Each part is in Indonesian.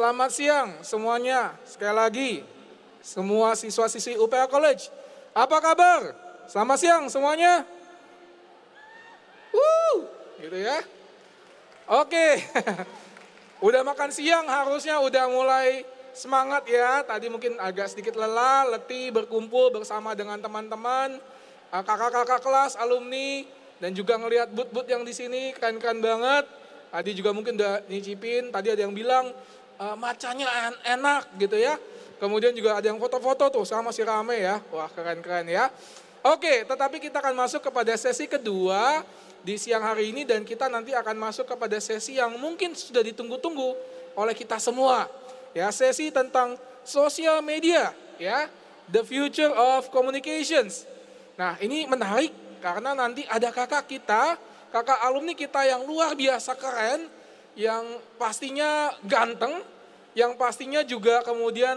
Selamat siang semuanya. Sekali lagi, semua siswa-siswi UPA College. Apa kabar? Selamat siang semuanya. Woo, gitu ya. Oke. udah makan siang harusnya udah mulai semangat ya. Tadi mungkin agak sedikit lelah, letih berkumpul bersama dengan teman-teman, eh, kakak-kakak kelas, alumni dan juga ngelihat but-but yang di sini keren-keren banget. Tadi juga mungkin udah nyicipin, tadi ada yang bilang uh, macanya en enak gitu ya. Kemudian juga ada yang foto-foto tuh sama si rame ya. Wah keren-keren ya. Oke, tetapi kita akan masuk kepada sesi kedua di siang hari ini dan kita nanti akan masuk kepada sesi yang mungkin sudah ditunggu-tunggu oleh kita semua. Ya, sesi tentang sosial media ya, the future of communications. Nah, ini menarik karena nanti ada kakak kita, kakak alumni kita yang luar biasa keren yang pastinya ganteng, yang pastinya juga kemudian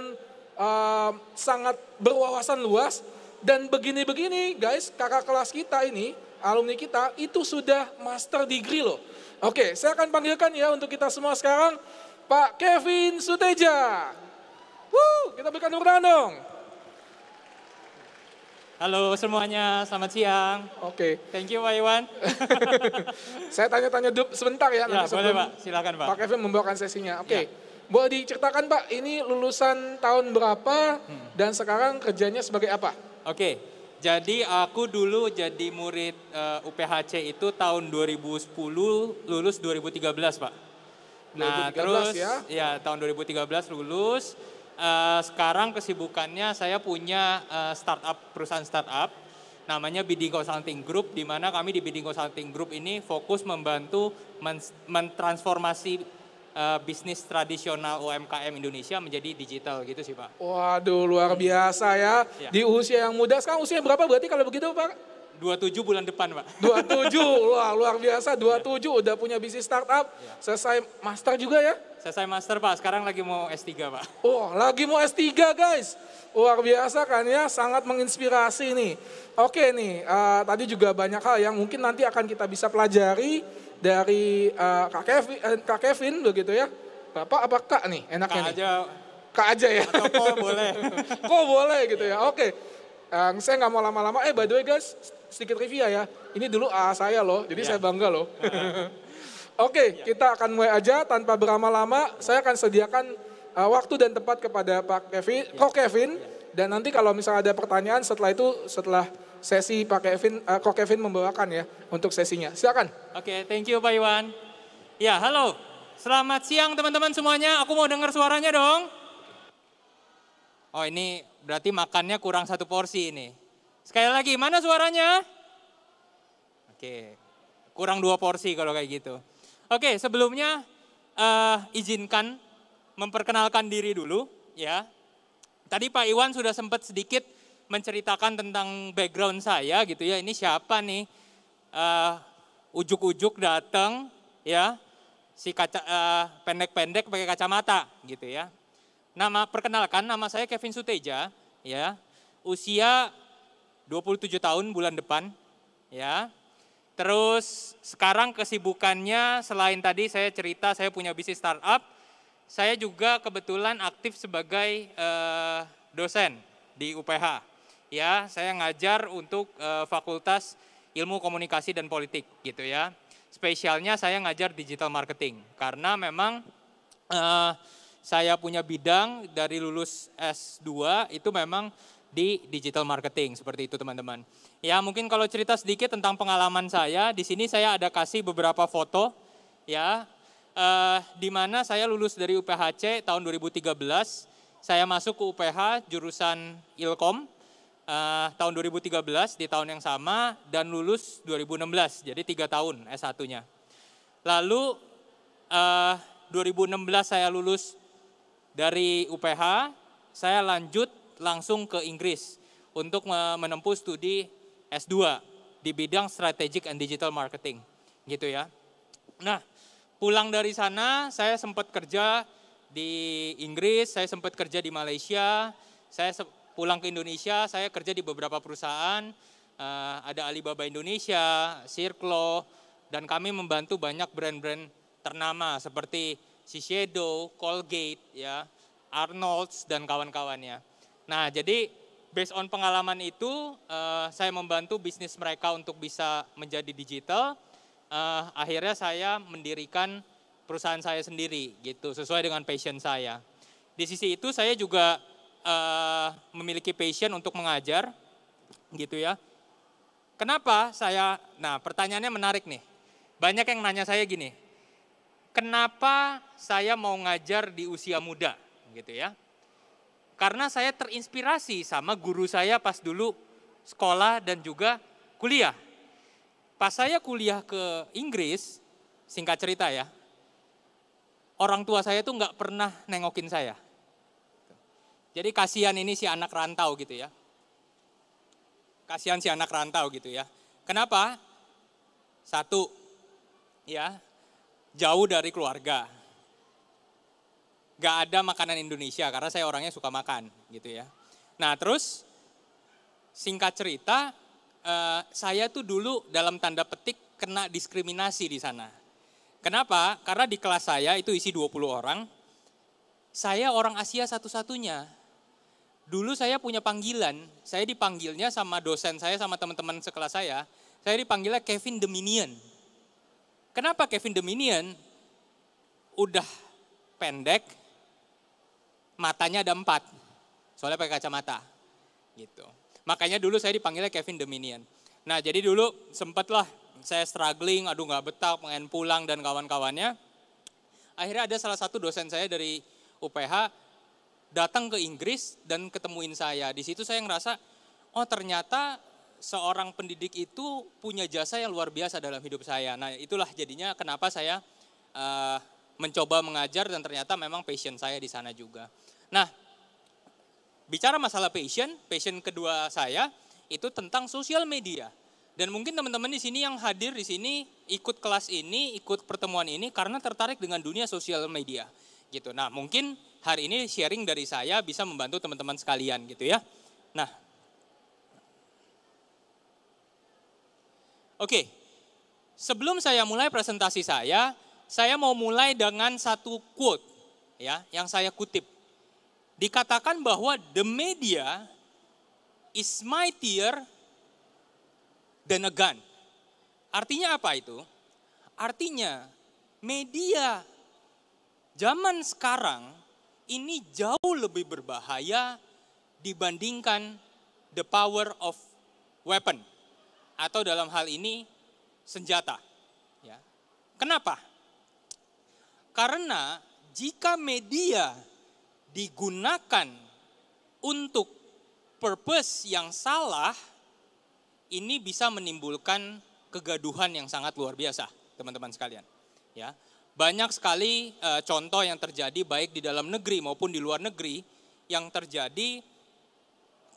uh, sangat berwawasan luas. Dan begini-begini guys, kakak kelas kita ini, alumni kita, itu sudah master degree loh. Oke, saya akan panggilkan ya untuk kita semua sekarang, Pak Kevin Suteja. Woo, kita berikan tepuk tangan dong. Halo semuanya, selamat siang. Oke. Okay. Thank you Pak Iwan. saya tanya-tanya sebentar ya. ya boleh Pak, silakan Pak. Pak Kevin membawakan sesinya. Oke. Okay. Ya. Boleh diceritakan Pak, ini lulusan tahun berapa hmm. dan sekarang kerjanya sebagai apa? Oke, okay. jadi aku dulu jadi murid uh, eh, UPHC itu tahun 2010, lulus 2013 Pak. Nah 2013, terus ya. ya tahun 2013 lulus, Eh, sekarang kesibukannya saya punya uh, startup perusahaan startup namanya Bidding Consulting Group di mana kami di Bidding Consulting Group ini fokus membantu men mentransformasi uh, bisnis tradisional UMKM Indonesia menjadi digital gitu sih Pak. Waduh luar biasa ya. ya. Di usia yang muda sekarang usia berapa berarti kalau begitu Pak? 27 bulan depan, Pak. 27, wah luar biasa. 27 ya. udah punya bisnis startup. Ya. Selesai master juga ya? Selesai master, Pak. Sekarang lagi mau S3, Pak. Oh, lagi mau S3, guys. Luar biasa kan ya, sangat menginspirasi nih. Oke nih, uh, tadi juga banyak hal yang mungkin nanti akan kita bisa pelajari dari uh, Kak, Kevin, eh, Kak Kevin begitu ya. Bapak apa Kak nih enaknya Kak nih? aja. Kak aja ya. Atau kok boleh. kok boleh gitu ya, oke. Okay. Um, saya nggak mau lama-lama. Eh, by the way guys, sedikit trivia ya. Ini dulu AA saya loh, jadi ya. saya bangga loh. Oke, okay, iya. kita akan mulai aja tanpa berlama-lama. Saya akan sediakan uh, waktu dan tempat kepada Pak Kevin, kok iya. Kevin. Iya. Dan nanti kalau misalnya ada pertanyaan setelah itu, setelah sesi Pak Kevin, uh, Kok Kevin membawakan ya untuk sesinya. Silakan. Oke, okay, thank you Pak Iwan. Ya, halo. Selamat siang teman-teman semuanya. Aku mau dengar suaranya dong. Oh ini berarti makannya kurang satu porsi ini. Sekali lagi, mana suaranya? Oke, kurang dua porsi kalau kayak gitu. Oke, sebelumnya uh, izinkan memperkenalkan diri dulu ya. Tadi Pak Iwan sudah sempat sedikit menceritakan tentang background saya gitu ya. Ini siapa nih? Uh, ujuk-ujuk datang ya si kaca uh, pendek-pendek pakai kacamata gitu ya. Nama perkenalkan nama saya Kevin Suteja ya. Usia 27 tahun bulan depan ya. Terus sekarang kesibukannya selain tadi saya cerita saya punya bisnis startup, saya juga kebetulan aktif sebagai eh, dosen di UPH. Ya, saya ngajar untuk eh, Fakultas Ilmu Komunikasi dan Politik gitu ya. Spesialnya saya ngajar digital marketing karena memang eh, saya punya bidang dari lulus S2 itu memang di digital marketing seperti itu teman-teman. Ya mungkin kalau cerita sedikit tentang pengalaman saya, di sini saya ada kasih beberapa foto ya eh, di mana saya lulus dari UPHC tahun 2013, saya masuk ke UPH jurusan Ilkom eh, tahun 2013 di tahun yang sama dan lulus 2016, jadi tiga tahun S1-nya. Lalu eh, 2016 saya lulus dari UPH, saya lanjut langsung ke Inggris untuk menempuh studi S2 di bidang strategic and digital marketing gitu ya. Nah, pulang dari sana saya sempat kerja di Inggris, saya sempat kerja di Malaysia, saya pulang ke Indonesia, saya kerja di beberapa perusahaan, eh, ada Alibaba Indonesia, Circlo, dan kami membantu banyak brand-brand ternama seperti Shiseido, Colgate, ya, Arnold's dan kawan-kawannya. Nah, jadi based on pengalaman itu, uh, saya membantu bisnis mereka untuk bisa menjadi digital. Uh, akhirnya saya mendirikan perusahaan saya sendiri, gitu, sesuai dengan passion saya. Di sisi itu, saya juga uh, memiliki passion untuk mengajar, gitu ya. Kenapa saya? Nah, pertanyaannya menarik nih. Banyak yang nanya saya gini, kenapa saya mau ngajar di usia muda, gitu ya? Karena saya terinspirasi sama guru saya pas dulu sekolah dan juga kuliah. Pas saya kuliah ke Inggris, singkat cerita ya, orang tua saya tuh nggak pernah nengokin saya. Jadi kasihan ini si anak rantau gitu ya. Kasihan si anak rantau gitu ya. Kenapa? Satu, ya, jauh dari keluarga gak ada makanan Indonesia karena saya orangnya suka makan gitu ya. Nah terus singkat cerita eh, saya tuh dulu dalam tanda petik kena diskriminasi di sana. Kenapa? Karena di kelas saya itu isi 20 orang, saya orang Asia satu-satunya. Dulu saya punya panggilan, saya dipanggilnya sama dosen saya sama teman-teman sekelas saya, saya dipanggilnya Kevin Dominion. Kenapa Kevin Dominion? Udah pendek, matanya ada empat. Soalnya pakai kacamata. Gitu. Makanya dulu saya dipanggilnya Kevin Dominion. Nah jadi dulu sempet lah saya struggling, aduh nggak betah, pengen pulang dan kawan-kawannya. Akhirnya ada salah satu dosen saya dari UPH datang ke Inggris dan ketemuin saya. Di situ saya ngerasa, oh ternyata seorang pendidik itu punya jasa yang luar biasa dalam hidup saya. Nah itulah jadinya kenapa saya uh, mencoba mengajar dan ternyata memang passion saya di sana juga. Nah, bicara masalah passion, passion kedua saya itu tentang sosial media. Dan mungkin teman-teman di sini yang hadir di sini ikut kelas ini, ikut pertemuan ini karena tertarik dengan dunia sosial media gitu. Nah, mungkin hari ini sharing dari saya bisa membantu teman-teman sekalian gitu ya. Nah, Oke, sebelum saya mulai presentasi saya, saya mau mulai dengan satu quote ya yang saya kutip. Dikatakan bahwa the media is mightier than a gun. Artinya apa itu? Artinya media zaman sekarang ini jauh lebih berbahaya dibandingkan the power of weapon atau dalam hal ini senjata. Ya. Kenapa? Karena jika media digunakan untuk purpose yang salah, ini bisa menimbulkan kegaduhan yang sangat luar biasa, teman-teman sekalian. Ya, banyak sekali e, contoh yang terjadi baik di dalam negeri maupun di luar negeri yang terjadi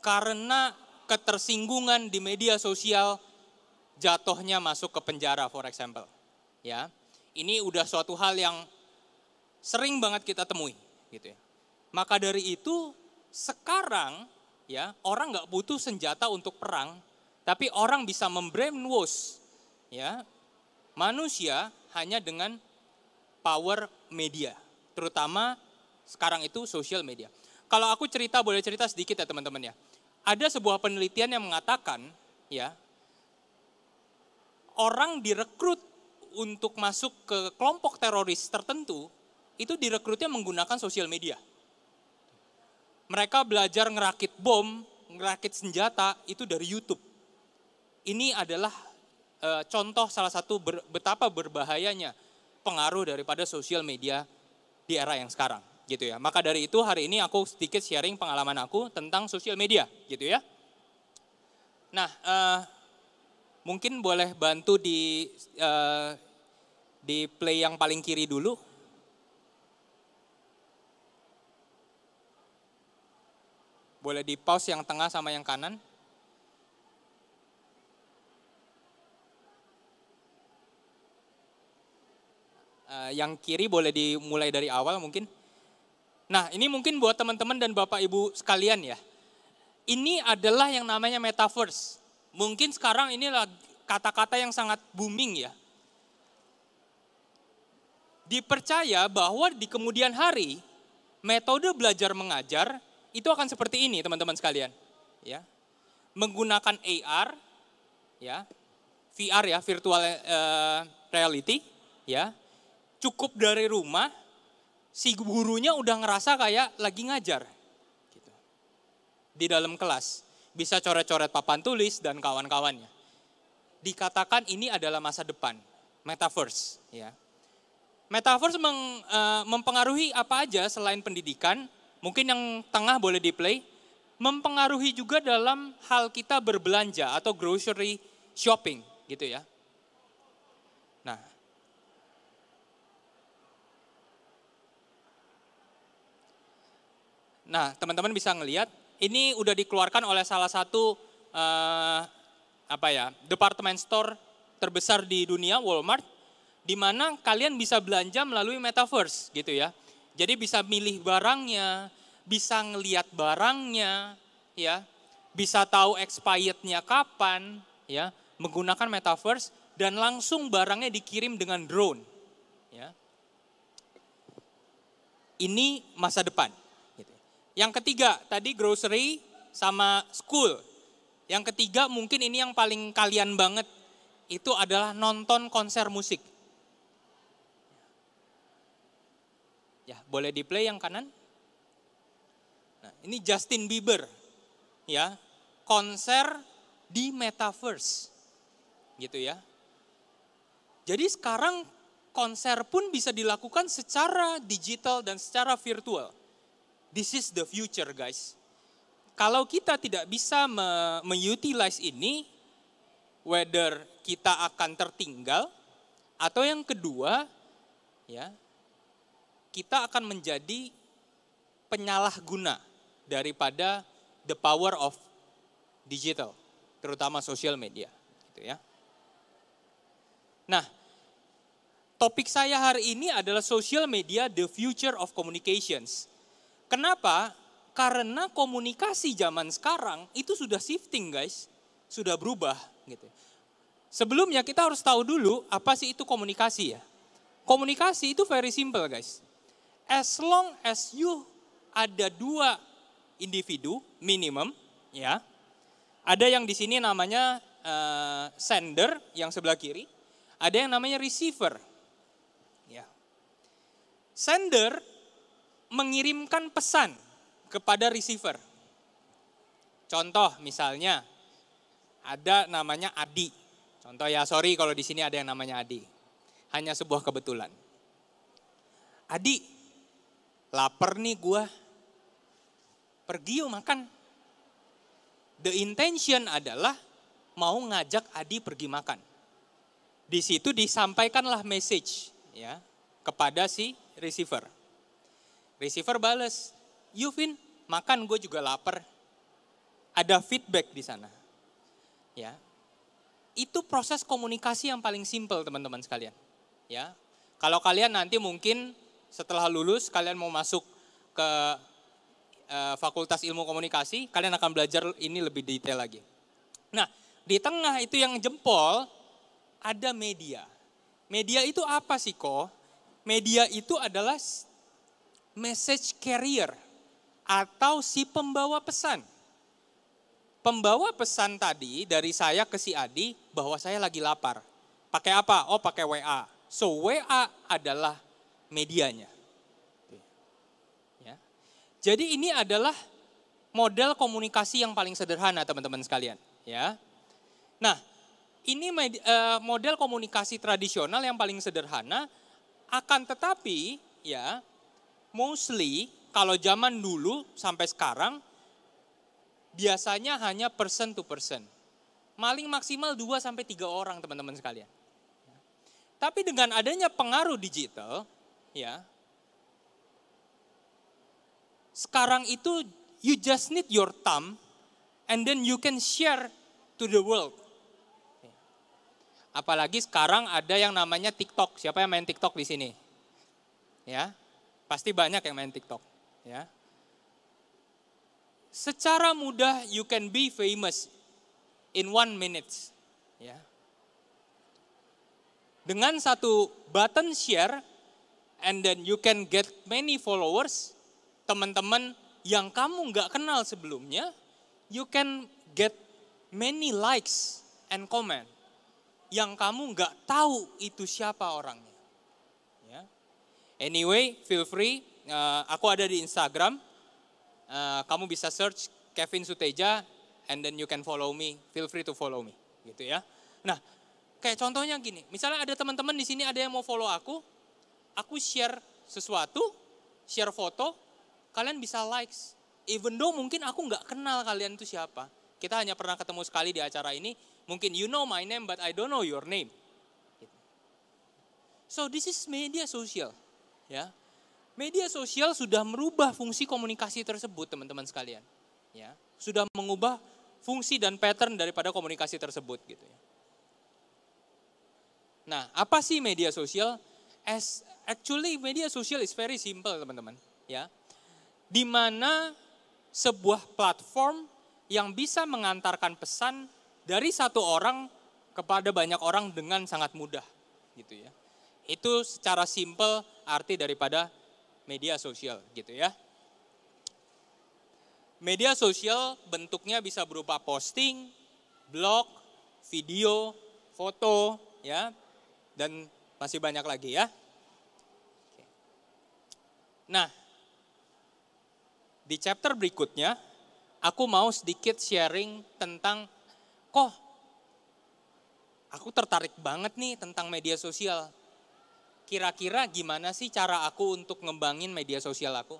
karena ketersinggungan di media sosial jatuhnya masuk ke penjara, for example. Ya, ini udah suatu hal yang sering banget kita temui gitu ya. Maka dari itu sekarang ya orang nggak butuh senjata untuk perang, tapi orang bisa membrainwash ya manusia hanya dengan power media, terutama sekarang itu sosial media. Kalau aku cerita boleh cerita sedikit ya teman-teman ya. Ada sebuah penelitian yang mengatakan ya orang direkrut untuk masuk ke kelompok teroris tertentu itu direkrutnya menggunakan sosial media. Mereka belajar ngerakit bom, ngerakit senjata itu dari YouTube. Ini adalah e, contoh salah satu ber, betapa berbahayanya pengaruh daripada sosial media di era yang sekarang, gitu ya. Maka dari itu hari ini aku sedikit sharing pengalaman aku tentang sosial media, gitu ya. Nah, e, mungkin boleh bantu di e, di play yang paling kiri dulu Boleh di pause yang tengah sama yang kanan. Eh, yang kiri boleh dimulai dari awal mungkin. Nah ini mungkin buat teman-teman dan bapak ibu sekalian ya. Ini adalah yang namanya metaverse. Mungkin sekarang inilah kata-kata yang sangat booming ya. Dipercaya bahwa di kemudian hari metode belajar mengajar itu akan seperti ini teman-teman sekalian. Ya. Menggunakan AR, ya, VR ya, virtual uh, reality, ya. Cukup dari rumah, si gurunya udah ngerasa kayak lagi ngajar. Gitu. Di dalam kelas, bisa coret-coret papan tulis dan kawan-kawannya. Dikatakan ini adalah masa depan, metaverse, ya. Metaverse meng, uh, mempengaruhi apa aja selain pendidikan, mungkin yang tengah boleh di play, mempengaruhi juga dalam hal kita berbelanja atau grocery shopping gitu ya. Nah, Nah, teman-teman bisa ngelihat ini udah dikeluarkan oleh salah satu eh, apa ya department store terbesar di dunia Walmart, di mana kalian bisa belanja melalui metaverse gitu ya. Jadi bisa milih barangnya, bisa ngelihat barangnya, ya, bisa tahu expirednya kapan, ya, menggunakan metaverse dan langsung barangnya dikirim dengan drone. Ya. Ini masa depan. Gitu. Yang ketiga tadi grocery sama school. Yang ketiga mungkin ini yang paling kalian banget itu adalah nonton konser musik. Ya, boleh di play yang kanan? Nah, ini Justin Bieber. Ya, konser di metaverse. Gitu ya. Jadi sekarang konser pun bisa dilakukan secara digital dan secara virtual. This is the future, guys. Kalau kita tidak bisa me mengutilize ini, whether kita akan tertinggal atau yang kedua, ya, kita akan menjadi penyalahguna daripada the power of digital, terutama sosial media, gitu ya. Nah, topik saya hari ini adalah social media the future of communications. Kenapa? Karena komunikasi zaman sekarang itu sudah shifting, guys. Sudah berubah gitu. Sebelumnya kita harus tahu dulu apa sih itu komunikasi ya. Komunikasi itu very simple, guys as long as you ada dua individu minimum, ya. Ada yang di sini namanya uh, sender yang sebelah kiri, ada yang namanya receiver. Ya. Sender mengirimkan pesan kepada receiver. Contoh misalnya ada namanya Adi. Contoh ya, sorry kalau di sini ada yang namanya Adi. Hanya sebuah kebetulan. Adi, Laper nih gue. Pergi yuk makan. The intention adalah mau ngajak Adi pergi makan. Di situ disampaikanlah message ya kepada si receiver. Receiver bales, Yuvin makan gue juga lapar. Ada feedback di sana. Ya, itu proses komunikasi yang paling simple teman-teman sekalian. Ya, kalau kalian nanti mungkin setelah lulus kalian mau masuk ke eh, Fakultas Ilmu Komunikasi, kalian akan belajar ini lebih detail lagi. Nah, di tengah itu yang jempol ada media. Media itu apa sih, kok? Media itu adalah message carrier atau si pembawa pesan. Pembawa pesan tadi dari saya ke si Adi bahwa saya lagi lapar. Pakai apa? Oh, pakai WA. So, WA adalah medianya. Ya. Jadi ini adalah model komunikasi yang paling sederhana teman-teman sekalian. Ya. Nah, ini eh, model komunikasi tradisional yang paling sederhana, akan tetapi ya mostly kalau zaman dulu sampai sekarang biasanya hanya person to person. Maling maksimal 2 sampai 3 orang teman-teman sekalian. Tapi dengan adanya pengaruh digital, ya. Sekarang itu you just need your thumb and then you can share to the world. Apalagi sekarang ada yang namanya TikTok. Siapa yang main TikTok di sini? Ya. Pasti banyak yang main TikTok, ya. Secara mudah you can be famous in one minute, ya. Dengan satu button share and then you can get many followers, teman-teman yang kamu nggak kenal sebelumnya, you can get many likes and comment yang kamu nggak tahu itu siapa orangnya. Ya. Anyway, feel free. Uh, aku ada di Instagram. Uh, kamu bisa search Kevin Suteja and then you can follow me. Feel free to follow me. Gitu ya. Nah, kayak contohnya gini. Misalnya ada teman-teman di sini ada yang mau follow aku, aku share sesuatu, share foto, kalian bisa likes. Even though mungkin aku nggak kenal kalian itu siapa. Kita hanya pernah ketemu sekali di acara ini. Mungkin you know my name but I don't know your name. So this is media sosial. Ya. Media sosial sudah merubah fungsi komunikasi tersebut teman-teman sekalian. Ya. Sudah mengubah fungsi dan pattern daripada komunikasi tersebut gitu ya. Nah, apa sih media sosial? As Actually media sosial is very simple teman-teman, ya. Di mana sebuah platform yang bisa mengantarkan pesan dari satu orang kepada banyak orang dengan sangat mudah, gitu ya. Itu secara simple arti daripada media sosial, gitu ya. Media sosial bentuknya bisa berupa posting, blog, video, foto, ya, dan masih banyak lagi ya. Nah, di chapter berikutnya, aku mau sedikit sharing tentang, kok aku tertarik banget nih tentang media sosial. Kira-kira gimana sih cara aku untuk ngembangin media sosial aku?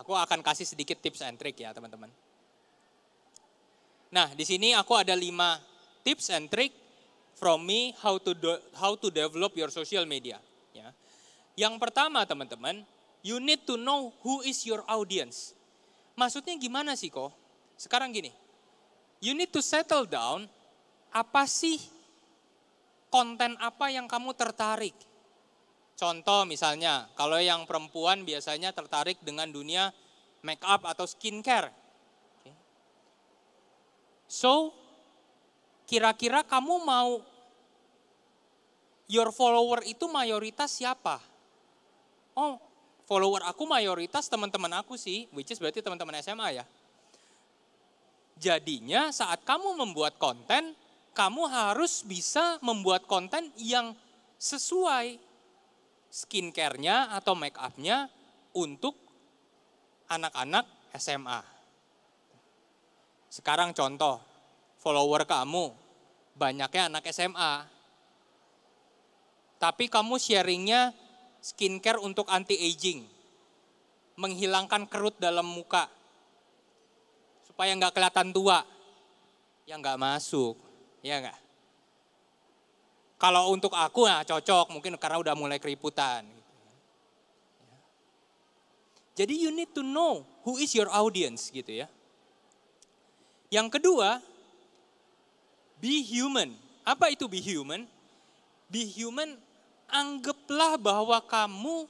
Aku akan kasih sedikit tips and trick ya teman-teman. Nah, di sini aku ada lima tips and trick from me how to do, how to develop your social media. Ya. Yang pertama teman-teman, you need to know who is your audience. Maksudnya gimana sih kok? Sekarang gini, you need to settle down, apa sih konten apa yang kamu tertarik? Contoh misalnya, kalau yang perempuan biasanya tertarik dengan dunia make up atau skincare. So, kira-kira kamu mau your follower itu mayoritas siapa? Oh, follower aku mayoritas teman-teman aku sih, which is berarti teman-teman SMA ya. Jadinya saat kamu membuat konten, kamu harus bisa membuat konten yang sesuai skincare-nya atau make up-nya untuk anak-anak SMA. Sekarang contoh, follower kamu banyaknya anak SMA. Tapi kamu sharingnya skincare untuk anti-aging, menghilangkan kerut dalam muka, supaya nggak kelihatan tua, ya nggak masuk, ya nggak? Kalau untuk aku nah cocok, mungkin karena udah mulai keriputan. Jadi you need to know who is your audience gitu ya. Yang kedua, be human. Apa itu be human? Be human anggaplah bahwa kamu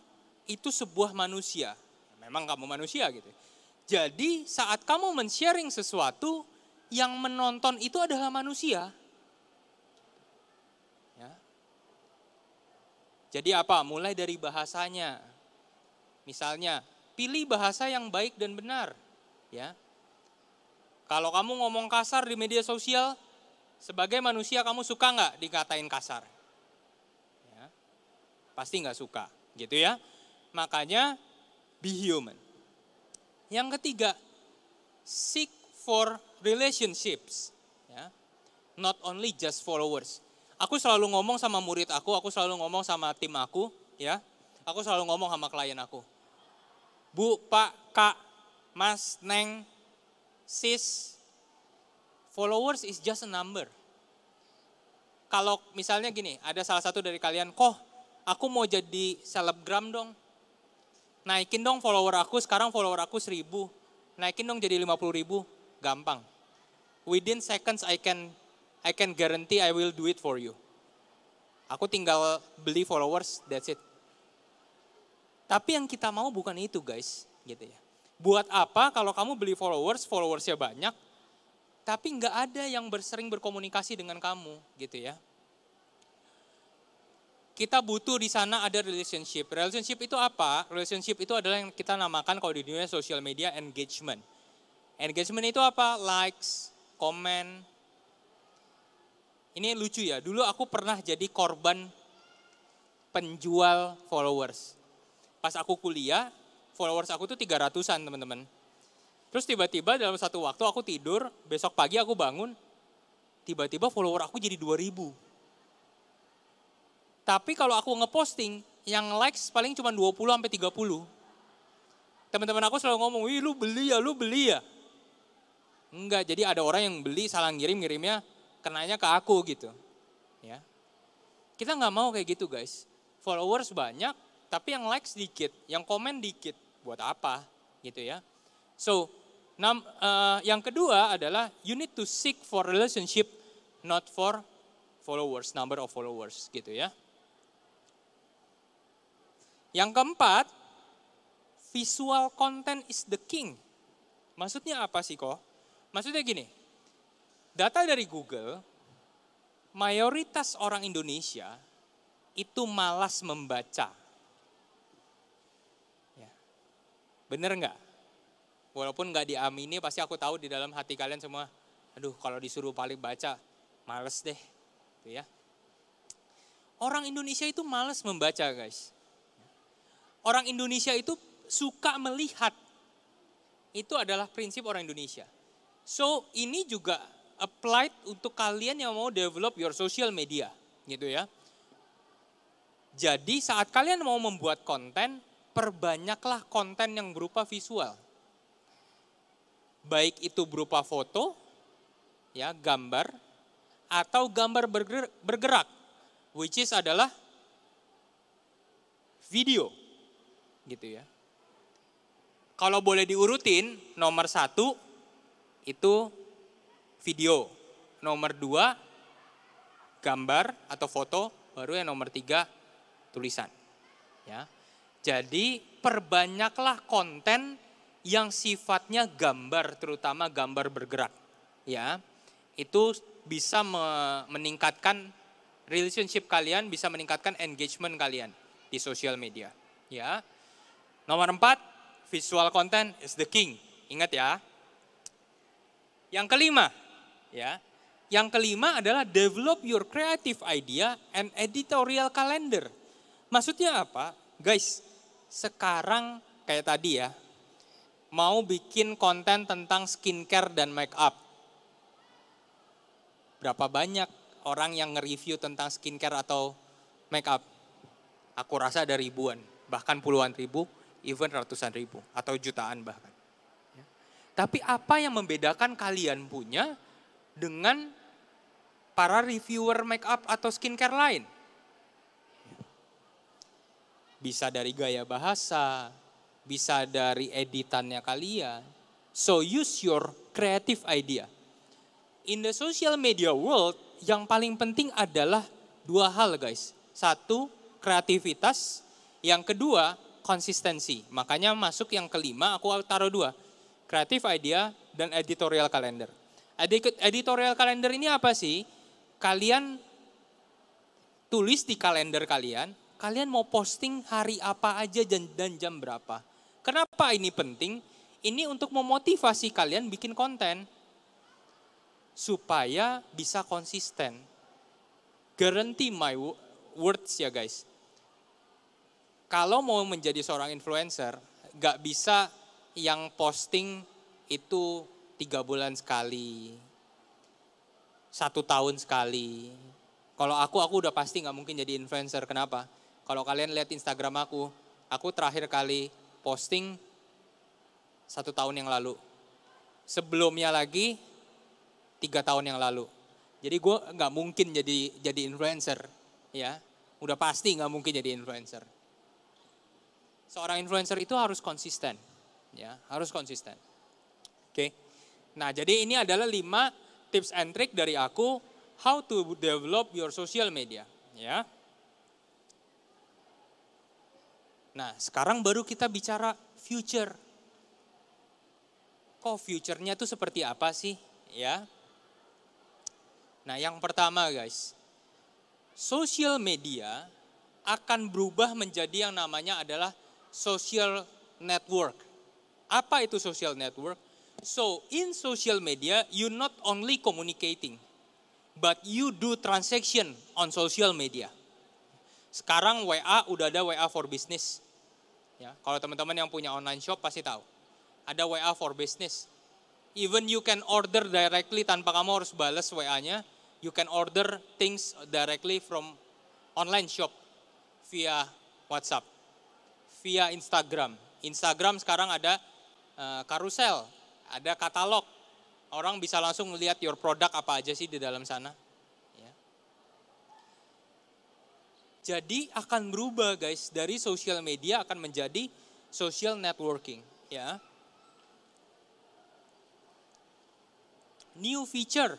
itu sebuah manusia. Memang kamu manusia gitu. Jadi saat kamu men-sharing sesuatu, yang menonton itu adalah manusia. Ya. Jadi apa? Mulai dari bahasanya. Misalnya, pilih bahasa yang baik dan benar. Ya. Kalau kamu ngomong kasar di media sosial, sebagai manusia kamu suka nggak dikatain kasar? pasti nggak suka gitu ya. Makanya be human. Yang ketiga, seek for relationships. Ya. Not only just followers. Aku selalu ngomong sama murid aku, aku selalu ngomong sama tim aku, ya. Aku selalu ngomong sama klien aku. Bu, Pak, Kak, Mas, Neng, Sis, followers is just a number. Kalau misalnya gini, ada salah satu dari kalian, kok aku mau jadi selebgram dong. Naikin dong follower aku, sekarang follower aku seribu. Naikin dong jadi lima puluh ribu, gampang. Within seconds I can I can guarantee I will do it for you. Aku tinggal beli followers, that's it. Tapi yang kita mau bukan itu guys, gitu ya. Buat apa kalau kamu beli followers, followersnya banyak, tapi nggak ada yang bersering berkomunikasi dengan kamu, gitu ya kita butuh di sana ada relationship. Relationship itu apa? Relationship itu adalah yang kita namakan kalau di dunia sosial media engagement. Engagement itu apa? Likes, komen. Ini lucu ya. Dulu aku pernah jadi korban penjual followers. Pas aku kuliah, followers aku tuh 300-an teman-teman. Terus tiba-tiba dalam satu waktu aku tidur, besok pagi aku bangun, tiba-tiba follower aku jadi 2000 tapi kalau aku ngeposting, yang likes paling cuma 20 sampai 30. Teman-teman aku selalu ngomong, "Wih, lu beli ya, lu beli ya." Enggak, jadi ada orang yang beli salah ngirim, ngirimnya kenanya ke aku gitu. Ya. Kita nggak mau kayak gitu, guys. Followers banyak, tapi yang likes dikit, yang komen dikit. Buat apa? Gitu ya. So, nam, uh, yang kedua adalah you need to seek for relationship not for followers, number of followers gitu ya. Yang keempat, visual content is the king. Maksudnya apa sih kok? Maksudnya gini, data dari Google, mayoritas orang Indonesia itu malas membaca. Ya. Bener nggak? Walaupun nggak diamini, pasti aku tahu di dalam hati kalian semua, aduh kalau disuruh paling baca, males deh. Gitu ya. Orang Indonesia itu malas membaca guys. Orang Indonesia itu suka melihat. Itu adalah prinsip orang Indonesia. So ini juga applied untuk kalian yang mau develop your social media, gitu ya. Jadi saat kalian mau membuat konten, perbanyaklah konten yang berupa visual. Baik itu berupa foto, ya gambar, atau gambar bergerak, which is adalah video gitu ya. Kalau boleh diurutin, nomor satu itu video, nomor dua gambar atau foto, baru yang nomor tiga tulisan. Ya, jadi perbanyaklah konten yang sifatnya gambar, terutama gambar bergerak. Ya, itu bisa meningkatkan relationship kalian, bisa meningkatkan engagement kalian di sosial media. Ya, Nomor empat, visual content is the king. Ingat ya. Yang kelima, ya. Yang kelima adalah develop your creative idea and editorial calendar. Maksudnya apa? Guys, sekarang kayak tadi ya, mau bikin konten tentang skincare dan make up. Berapa banyak orang yang nge-review tentang skincare atau make up? Aku rasa ada ribuan, bahkan puluhan ribu even ratusan ribu atau jutaan bahkan. Ya. Tapi apa yang membedakan kalian punya dengan para reviewer make up atau skincare lain? Bisa dari gaya bahasa, bisa dari editannya kalian. So use your creative idea. In the social media world, yang paling penting adalah dua hal guys. Satu, kreativitas. Yang kedua, konsistensi. Makanya masuk yang kelima aku taruh dua, kreatif idea dan editorial calendar. Editorial kalender ini apa sih? Kalian tulis di kalender kalian, kalian mau posting hari apa aja dan jam berapa. Kenapa ini penting? Ini untuk memotivasi kalian bikin konten supaya bisa konsisten. Guarantee my words ya guys kalau mau menjadi seorang influencer, gak bisa yang posting itu tiga bulan sekali, satu tahun sekali. Kalau aku, aku udah pasti gak mungkin jadi influencer. Kenapa? Kalau kalian lihat Instagram aku, aku terakhir kali posting satu tahun yang lalu. Sebelumnya lagi tiga tahun yang lalu. Jadi gue gak mungkin jadi jadi influencer, ya. Udah pasti gak mungkin jadi influencer seorang influencer itu harus konsisten, ya harus konsisten. Oke, nah jadi ini adalah lima tips and trick dari aku how to develop your social media, ya. Nah sekarang baru kita bicara future. Kok future-nya tuh seperti apa sih, ya? Nah yang pertama guys, social media akan berubah menjadi yang namanya adalah social network. Apa itu social network? So, in social media, you not only communicating, but you do transaction on social media. Sekarang WA udah ada WA for business. Ya, kalau teman-teman yang punya online shop pasti tahu. Ada WA for business. Even you can order directly tanpa kamu harus balas WA-nya. You can order things directly from online shop via WhatsApp via Instagram. Instagram sekarang ada eh, karusel, ada katalog. Orang bisa langsung melihat your product apa aja sih di dalam sana. Ya. Jadi akan berubah guys dari social media akan menjadi social networking. Ya. New feature,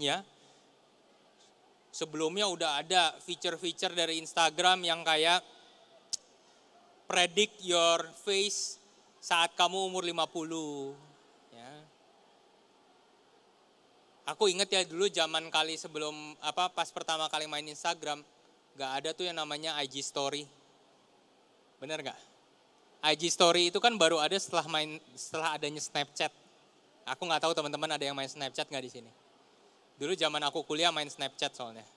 ya. Sebelumnya udah ada feature-feature dari Instagram yang kayak predict your face saat kamu umur 50. Ya. Aku inget ya dulu zaman kali sebelum apa pas pertama kali main Instagram nggak ada tuh yang namanya IG Story. Bener nggak? IG Story itu kan baru ada setelah main setelah adanya Snapchat. Aku nggak tahu teman-teman ada yang main Snapchat nggak di sini. Dulu zaman aku kuliah main Snapchat soalnya.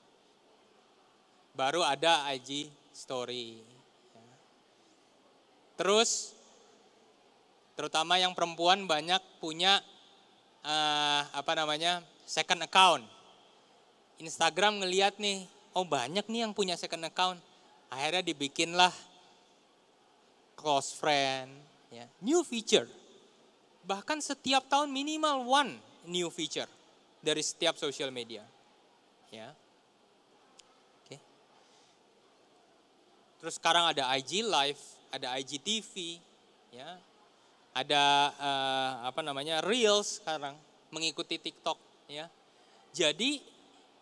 Baru ada IG Story. Terus terutama yang perempuan banyak punya uh, apa namanya second account. Instagram ngeliat nih, oh banyak nih yang punya second account. Akhirnya dibikinlah close friend, ya. new feature. Bahkan setiap tahun minimal one new feature dari setiap social media. Ya. Oke. Terus sekarang ada IG Live, ada IGTV, ya, ada uh, apa namanya Reels sekarang mengikuti TikTok, ya. Jadi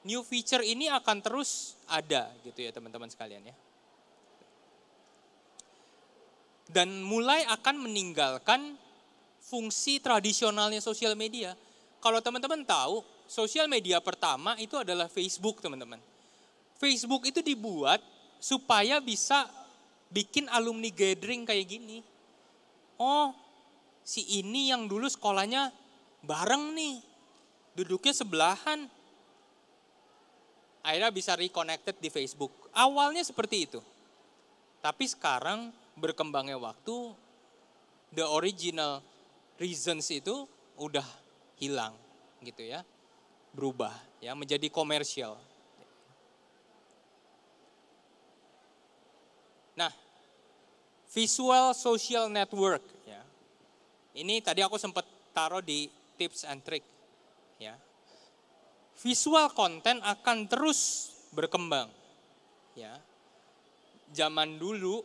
new feature ini akan terus ada gitu ya teman-teman sekalian ya. Dan mulai akan meninggalkan fungsi tradisionalnya sosial media. Kalau teman-teman tahu, sosial media pertama itu adalah Facebook teman-teman. Facebook itu dibuat supaya bisa bikin alumni gathering kayak gini. Oh, si ini yang dulu sekolahnya bareng nih. Duduknya sebelahan. Akhirnya bisa reconnected di Facebook. Awalnya seperti itu. Tapi sekarang berkembangnya waktu, the original reasons itu udah hilang gitu ya. Berubah ya menjadi komersial. Visual social network. Ya. Ini tadi aku sempat taruh di tips and trick. Ya. Visual konten akan terus berkembang. Ya. Zaman dulu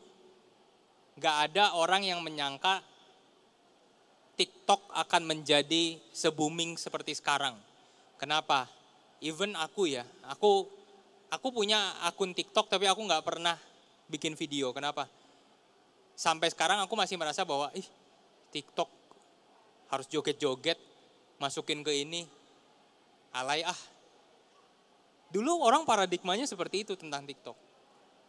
nggak ada orang yang menyangka TikTok akan menjadi se-booming seperti sekarang. Kenapa? Even aku ya, aku aku punya akun TikTok tapi aku nggak pernah bikin video. Kenapa? sampai sekarang aku masih merasa bahwa ih TikTok harus joget-joget masukin ke ini alay ah. Dulu orang paradigmanya seperti itu tentang TikTok.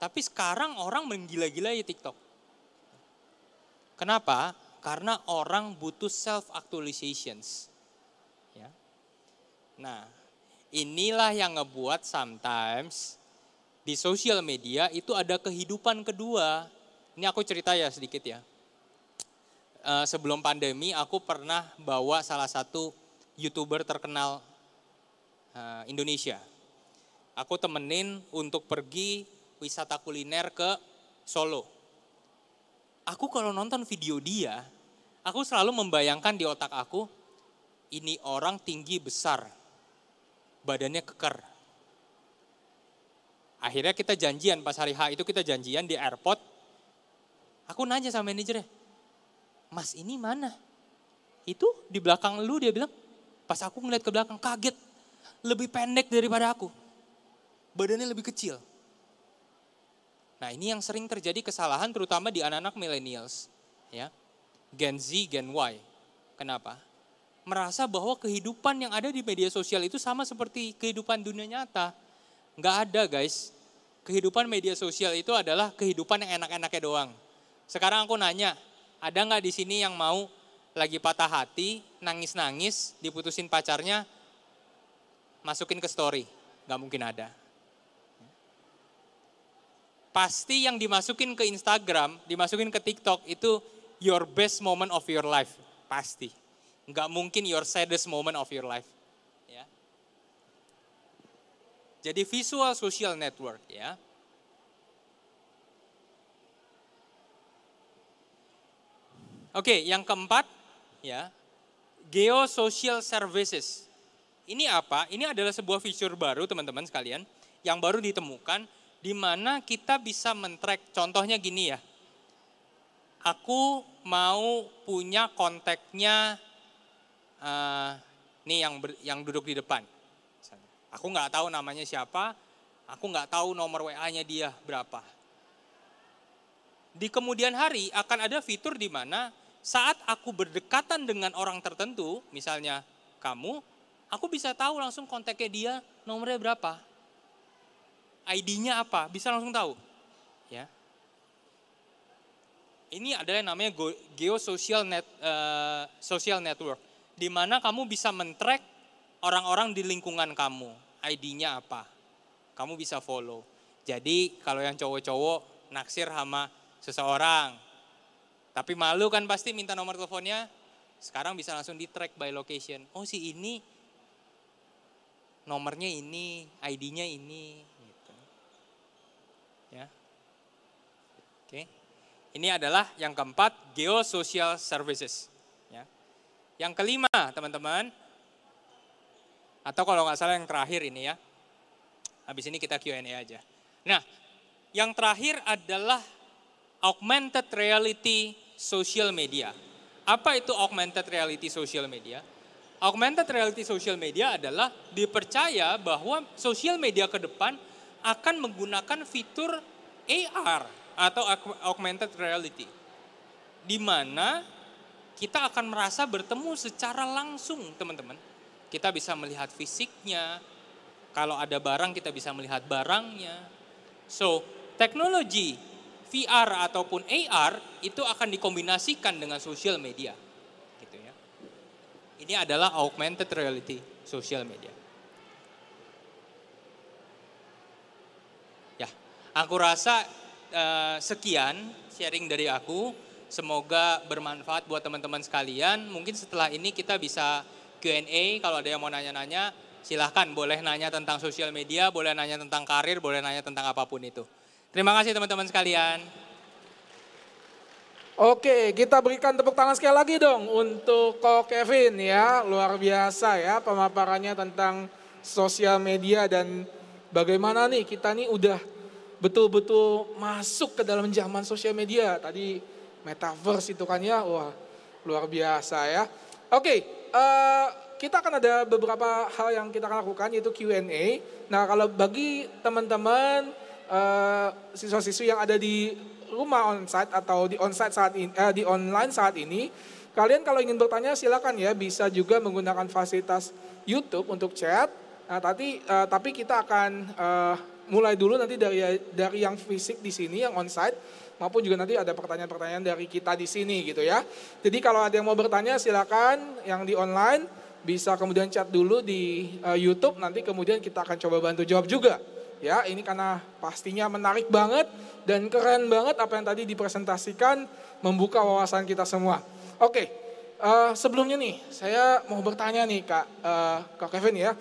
Tapi sekarang orang menggila-gilai TikTok. Kenapa? Karena orang butuh self actualizations. Ya. Nah, inilah yang ngebuat sometimes di sosial media itu ada kehidupan kedua ini aku cerita ya sedikit ya. Eh, sebelum pandemi aku pernah bawa salah satu youtuber terkenal eh, Indonesia. Aku temenin untuk pergi wisata kuliner ke Solo. Aku kalau nonton video dia, aku selalu membayangkan di otak aku, ini orang tinggi besar, badannya keker. Akhirnya kita janjian pas hari H itu kita janjian di airport Aku nanya sama manajernya, mas ini mana? Itu di belakang lu dia bilang, pas aku ngeliat ke belakang kaget, lebih pendek daripada aku. Badannya lebih kecil. Nah ini yang sering terjadi kesalahan terutama di anak-anak millennials. Ya. Gen Z, Gen Y. Kenapa? Merasa bahwa kehidupan yang ada di media sosial itu sama seperti kehidupan dunia nyata. Nggak ada guys. Kehidupan media sosial itu adalah kehidupan yang enak-enaknya doang sekarang aku nanya, ada nggak di sini yang mau lagi patah hati, nangis-nangis, diputusin pacarnya, masukin ke story? Nggak mungkin ada. Pasti yang dimasukin ke Instagram, dimasukin ke TikTok itu your best moment of your life. Pasti. Nggak mungkin your saddest moment of your life. Ya. Jadi visual social network ya Oke, yang keempat ya. Geosocial services. Ini apa? Ini adalah sebuah fitur baru teman-teman sekalian yang baru ditemukan di mana kita bisa men-track. Contohnya gini ya. Aku mau punya kontaknya uh, nih yang ber, yang duduk di depan. Aku nggak tahu namanya siapa, aku nggak tahu nomor WA-nya dia berapa. Di kemudian hari akan ada fitur di mana saat aku berdekatan dengan orang tertentu, misalnya kamu, aku bisa tahu langsung kontaknya dia, nomornya berapa, ID-nya apa, bisa langsung tahu. Ya. Ini adalah yang namanya geosocial net, uh, social network, di mana kamu bisa men-track orang-orang di lingkungan kamu, ID-nya apa, kamu bisa follow. Jadi kalau yang cowok-cowok naksir sama seseorang, tapi malu kan pasti minta nomor teleponnya. Sekarang bisa langsung di track by location. Oh si ini nomornya ini, ID-nya ini. Gitu. Ya. Oke. Ini adalah yang keempat, geosocial services. Ya. Yang kelima, teman-teman, atau kalau nggak salah yang terakhir ini ya. Habis ini kita Q&A aja. Nah, yang terakhir adalah augmented reality social media. Apa itu augmented reality social media? Augmented reality social media adalah dipercaya bahwa social media ke depan akan menggunakan fitur AR atau augmented reality. Di mana kita akan merasa bertemu secara langsung, teman-teman. Kita bisa melihat fisiknya. Kalau ada barang kita bisa melihat barangnya. So, teknologi VR ataupun AR itu akan dikombinasikan dengan social media. Gitu ya. Ini adalah augmented reality social media. Ya, aku rasa uh, sekian sharing dari aku. Semoga bermanfaat buat teman-teman sekalian. Mungkin setelah ini kita bisa Q&A kalau ada yang mau nanya-nanya silahkan boleh nanya tentang sosial media, boleh nanya tentang karir, boleh nanya tentang apapun itu. Terima kasih teman-teman sekalian. Oke, kita berikan tepuk tangan sekali lagi dong untuk Ko Kevin ya. Luar biasa ya pemaparannya tentang sosial media dan bagaimana nih kita nih udah betul-betul masuk ke dalam zaman sosial media. Tadi metaverse itu kan ya, wah luar biasa ya. Oke, uh, kita akan ada beberapa hal yang kita akan lakukan yaitu Q&A. Nah kalau bagi teman-teman siswa eh, siswa-siswi yang ada di rumah onsite atau di onsite saat ini, eh, di online saat ini, kalian kalau ingin bertanya silakan ya bisa juga menggunakan fasilitas YouTube untuk chat. Nah, tapi uh, tapi kita akan uh, mulai dulu nanti dari dari yang fisik di sini yang onsite maupun juga nanti ada pertanyaan-pertanyaan dari kita di sini gitu ya. Jadi kalau ada yang mau bertanya silakan yang di online bisa kemudian chat dulu di uh, YouTube nanti kemudian kita akan coba bantu jawab juga ya ini karena pastinya menarik banget dan keren banget apa yang tadi dipresentasikan membuka wawasan kita semua. Oke, uh, sebelumnya nih saya mau bertanya nih kak uh, kak Kevin ya,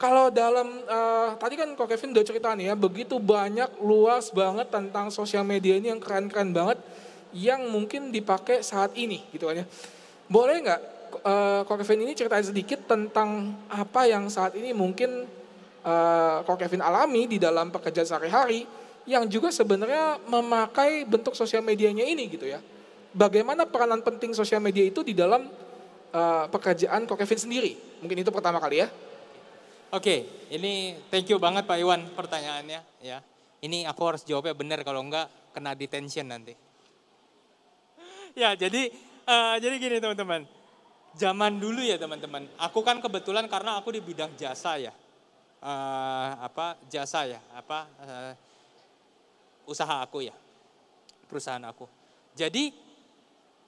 kalau dalam uh, tadi kan kak Kevin udah cerita nih ya begitu banyak luas banget tentang sosial media ini yang keren-keren banget yang mungkin dipakai saat ini gitu kan ya. Boleh nggak uh, Kevin ini ceritain sedikit tentang apa yang saat ini mungkin uh, eh, Kok Kevin alami di dalam pekerjaan sehari-hari yang juga sebenarnya memakai bentuk sosial medianya ini gitu ya. Bagaimana peranan penting sosial media itu di dalam uh, pekerjaan Kok Kevin sendiri? Mungkin itu pertama kali ya. Oke, ini thank you banget Pak Iwan pertanyaannya ya. Ini aku harus jawabnya benar kalau enggak kena detention nanti. ya, jadi uh, jadi gini teman-teman. Zaman dulu ya teman-teman. Aku kan kebetulan karena aku di bidang jasa ya uh, apa jasa ya, apa uh, usaha aku ya, perusahaan aku. Jadi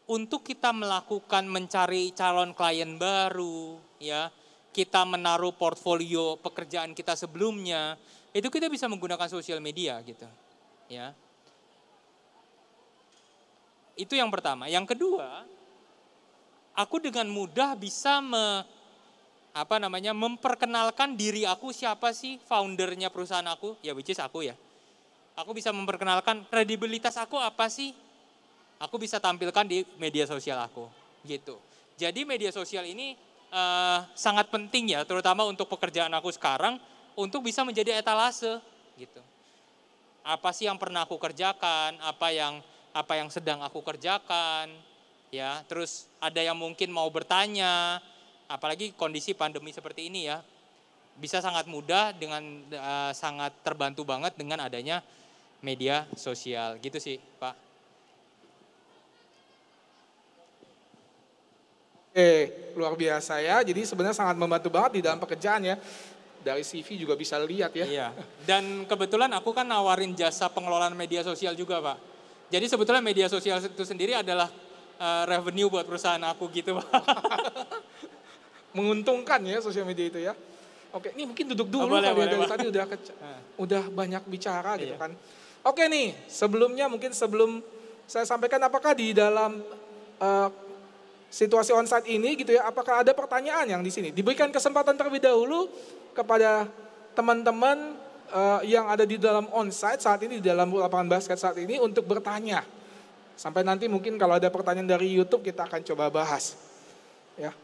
untuk kita melakukan mencari calon klien baru ya, kita menaruh portfolio pekerjaan kita sebelumnya, itu kita bisa menggunakan sosial media gitu. Ya. Itu yang pertama. Yang kedua, aku dengan mudah bisa me apa namanya memperkenalkan diri aku siapa sih foundernya perusahaan aku ya which is aku ya aku bisa memperkenalkan kredibilitas aku apa sih aku bisa tampilkan di media sosial aku gitu jadi media sosial ini uh, sangat penting ya terutama untuk pekerjaan aku sekarang untuk bisa menjadi etalase gitu apa sih yang pernah aku kerjakan apa yang apa yang sedang aku kerjakan ya terus ada yang mungkin mau bertanya apalagi kondisi pandemi seperti ini ya, bisa sangat mudah dengan uh, sangat terbantu banget dengan adanya media sosial. Gitu sih, Pak. Oke, luar biasa ya. Jadi sebenarnya sangat membantu banget di dalam pekerjaan ya. Dari CV juga bisa lihat ya. Iya. Dan kebetulan aku kan nawarin jasa pengelolaan media sosial juga, Pak. Jadi sebetulnya media sosial itu sendiri adalah uh, revenue buat perusahaan aku gitu, Pak. menguntungkan ya sosial media itu ya. Oke, ini mungkin duduk oh, dulu oh, boleh, kali boleh, ya dari tadi udah keca- nah. udah banyak bicara iya. gitu kan. Oke nih, sebelumnya mungkin sebelum saya sampaikan apakah di dalam uh, situasi onsite ini gitu ya, apakah ada pertanyaan yang di sini? Diberikan kesempatan terlebih dahulu kepada teman-teman uh, yang ada di dalam onsite saat ini di dalam lapangan basket saat ini untuk bertanya. Sampai nanti mungkin kalau ada pertanyaan dari YouTube kita akan coba bahas. Ya.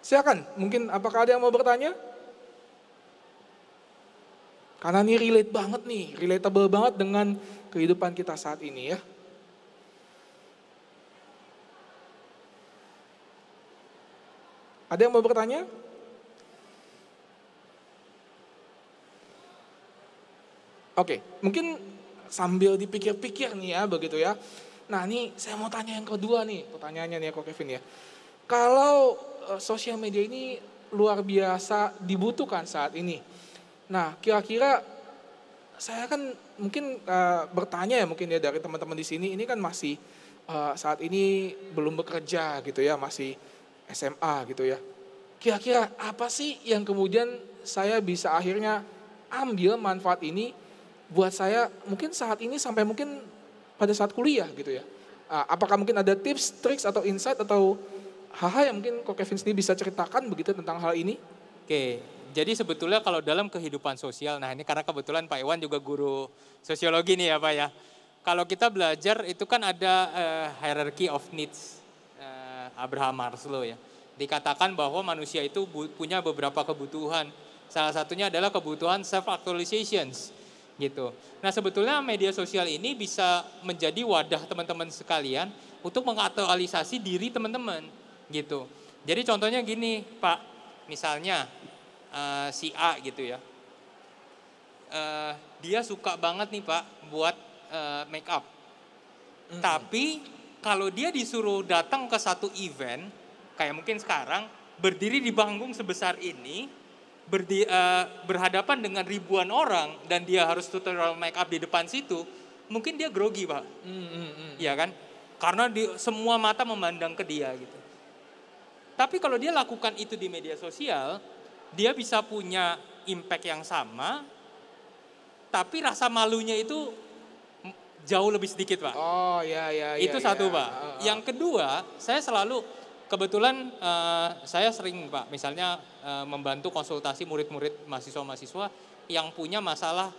Silakan, mungkin apakah ada yang mau bertanya? Karena ini relate banget nih, relatable banget dengan kehidupan kita saat ini ya. Ada yang mau bertanya? Oke, mungkin sambil dipikir-pikir nih ya begitu ya. Nah ini saya mau tanya yang kedua nih, pertanyaannya nih ya Kevin ya. Kalau Eh, sosial media ini luar biasa dibutuhkan saat ini. Nah, kira-kira saya kan mungkin uh, bertanya ya mungkin ya dari teman-teman di sini ini kan masih uh, saat ini belum bekerja gitu ya, masih SMA gitu ya. Kira-kira apa sih yang kemudian saya bisa akhirnya ambil manfaat ini buat saya mungkin saat ini sampai mungkin pada saat kuliah gitu ya. apakah mungkin ada tips, triks atau insight atau Haha yang mungkin kok Kevin sendiri bisa ceritakan begitu tentang hal ini. Oke, jadi sebetulnya kalau dalam kehidupan sosial, nah ini karena kebetulan Pak Iwan juga guru sosiologi nih ya Pak ya. Kalau kita belajar itu kan ada uh, hierarchy of needs uh, Abraham Maslow ya. Dikatakan bahwa manusia itu punya beberapa kebutuhan. Salah satunya adalah kebutuhan self actualizations gitu. Nah sebetulnya media sosial ini bisa menjadi wadah teman-teman sekalian untuk mengaktualisasi diri teman-teman gitu. Jadi contohnya gini, Pak, misalnya uh, si A gitu ya, uh, dia suka banget nih Pak buat uh, make up, mm -hmm. tapi kalau dia disuruh datang ke satu event, kayak mungkin sekarang berdiri di panggung sebesar ini, berdi, uh, berhadapan dengan ribuan orang dan dia harus tutorial make up di depan situ, mungkin dia grogi pak, mm, mm, ya kan? Karena di, semua mata memandang ke dia gitu. Tapi kalau dia lakukan itu di media sosial, dia bisa punya impact yang sama, tapi rasa malunya itu jauh lebih sedikit, Pak. Oh, ya, ya, ya Itu ya, satu, ya. Pak. Yang kedua, saya selalu kebetulan uh, saya sering Pak misalnya uh, membantu konsultasi murid-murid mahasiswa-mahasiswa yang punya masalah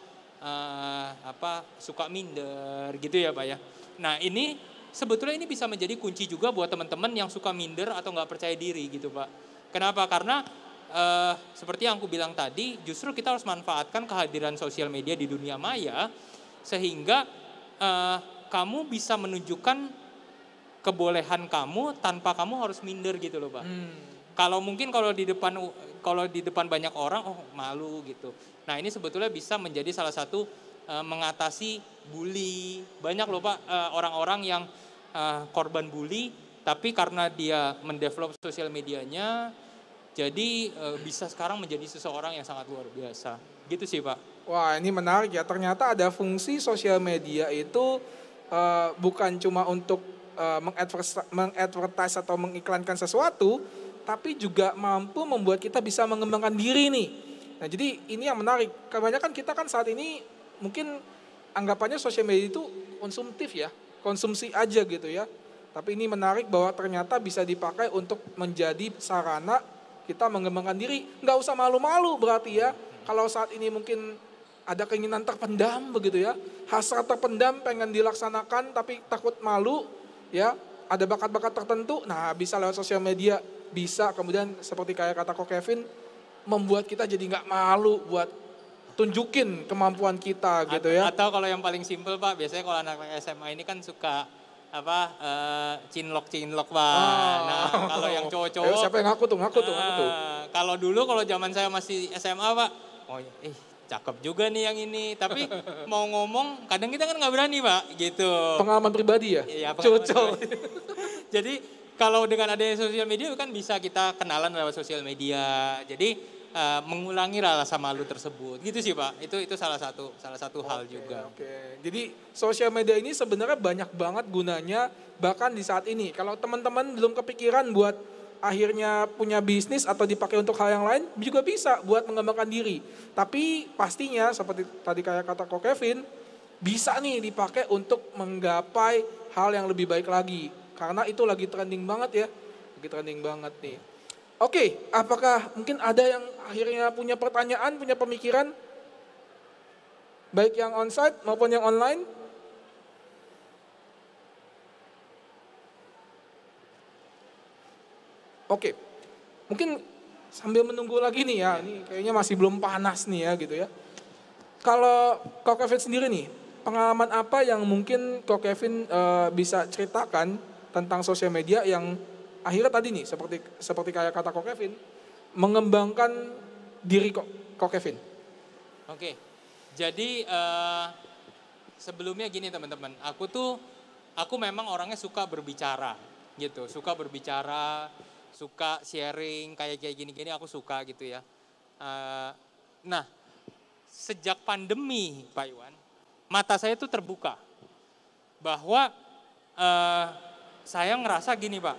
uh, apa suka minder gitu ya Pak ya. Nah, ini sebetulnya ini bisa menjadi kunci juga buat teman-teman yang suka minder atau nggak percaya diri gitu Pak. Kenapa? Karena eh, seperti yang aku bilang tadi, justru kita harus manfaatkan kehadiran sosial media di dunia maya sehingga eh, kamu bisa menunjukkan kebolehan kamu tanpa kamu harus minder gitu loh Pak. Hmm. Kalau mungkin kalau di depan kalau di depan banyak orang oh malu gitu. Nah, ini sebetulnya bisa menjadi salah satu eh, mengatasi bully. Banyak loh Pak eh, orang-orang yang eh, korban bully tapi karena dia mendevelop sosial medianya jadi eh, bisa sekarang menjadi seseorang yang sangat luar biasa. Gitu sih Pak. Wah ini menarik ya ternyata ada fungsi sosial media itu uh, bukan cuma untuk uh, mengadvertise atau mengiklankan sesuatu tapi juga mampu membuat kita bisa mengembangkan diri nih. Nah, jadi ini yang menarik. Kebanyakan kita kan saat ini mungkin anggapannya sosial media itu konsumtif ya, konsumsi aja gitu ya. Tapi ini menarik bahwa ternyata bisa dipakai untuk menjadi sarana kita mengembangkan diri. Nggak usah malu-malu berarti ya. Kalau saat ini mungkin ada keinginan terpendam begitu ya. Hasrat terpendam pengen dilaksanakan tapi takut malu ya. Ada bakat-bakat tertentu, nah bisa lewat sosial media. Bisa kemudian seperti kayak kata kok Kevin, membuat kita jadi nggak malu buat tunjukin kemampuan kita gitu ya. Atau kalau yang paling simpel Pak, biasanya kalau anak SMA ini kan suka apa uh, eh, cinlok cinlok pak. Ah. Nah kalau yang cowok-cowok. Eh, siapa yang ngaku tuh ngaku tuh ngaku tuh. Eh, kalau dulu kalau zaman saya masih SMA pak, oh eh cakep juga nih yang ini. Tapi mau ngomong kadang kita kan nggak berani pak gitu. Pengalaman pribadi ya. Iya cocok. Jadi kalau dengan adanya sosial media kan bisa kita kenalan lewat sosial media. Jadi uh, mengulangi rasa malu tersebut. Gitu sih Pak. Itu itu salah satu salah satu okay, hal juga. Oke. Okay. Jadi sosial media ini sebenarnya banyak banget gunanya bahkan di saat ini. Kalau teman-teman belum kepikiran buat akhirnya punya bisnis atau dipakai untuk hal yang lain juga bisa buat mengembangkan diri. Tapi pastinya seperti tadi kayak kata kok Kevin bisa nih dipakai untuk menggapai hal yang lebih baik lagi. Karena itu lagi trending banget ya. Lagi trending banget nih. Oke, okay, apakah mungkin ada yang akhirnya punya pertanyaan, punya pemikiran? Baik yang onsite maupun yang online? Oke, okay. mungkin sambil menunggu lagi nih ya, ini kayaknya masih belum panas nih ya gitu ya. Kalau Kok Kevin sendiri nih, pengalaman apa yang mungkin Kok Kevin uh, bisa ceritakan tentang sosial media yang akhirnya tadi nih seperti seperti kayak kata Kok Kevin mengembangkan diri Kok, Kok Kevin. Oke. Jadi uh, sebelumnya gini teman-teman, aku tuh aku memang orangnya suka berbicara gitu, suka berbicara, suka sharing kayak kayak gini-gini aku suka gitu ya. Uh, nah, sejak pandemi Pak Iwan, mata saya tuh terbuka bahwa uh, saya ngerasa gini Pak,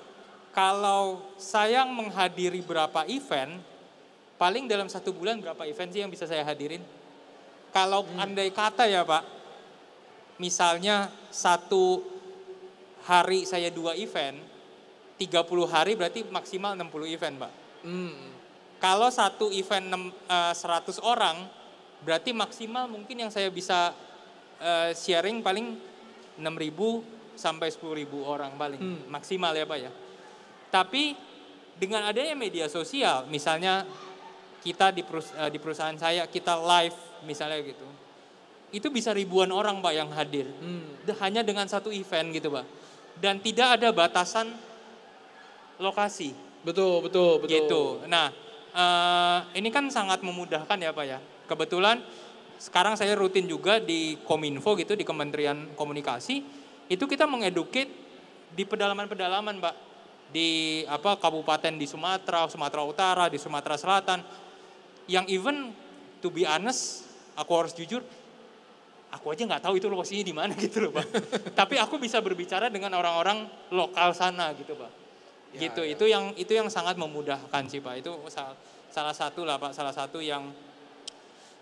kalau saya menghadiri berapa event, paling dalam satu bulan berapa event sih yang bisa saya hadirin? Kalau hmm. andai kata ya Pak, misalnya satu hari saya dua event, 30 hari berarti maksimal 60 event Pak. Hmm. Kalau satu event 100 eh, orang, berarti maksimal mungkin yang saya bisa eh, sharing paling 6.000 sampai 10.000 orang paling. Hmm. Maksimal ya Pak ya. Tapi dengan adanya media sosial, misalnya kita di, perus eh, di perusahaan saya kita live misalnya gitu, itu bisa ribuan orang pak yang hadir, hmm. hanya dengan satu event gitu pak, dan tidak ada batasan lokasi. Betul betul betul. Gitu. Nah uh, ini kan sangat memudahkan ya pak ya. Kebetulan sekarang saya rutin juga di Kominfo gitu di Kementerian Komunikasi itu kita mengeduket di pedalaman-pedalaman, Pak di apa kabupaten di Sumatera, Sumatera Utara, di Sumatera Selatan yang even to be honest, aku harus jujur, aku aja nggak tahu itu lokasinya di mana gitu loh, Pak. Tapi aku bisa berbicara dengan orang-orang lokal sana gitu, Pak. Ya, gitu. Ya. Itu yang itu yang sangat memudahkan sih, Pak. Itu salah, salah satu lah, Pak. Salah satu yang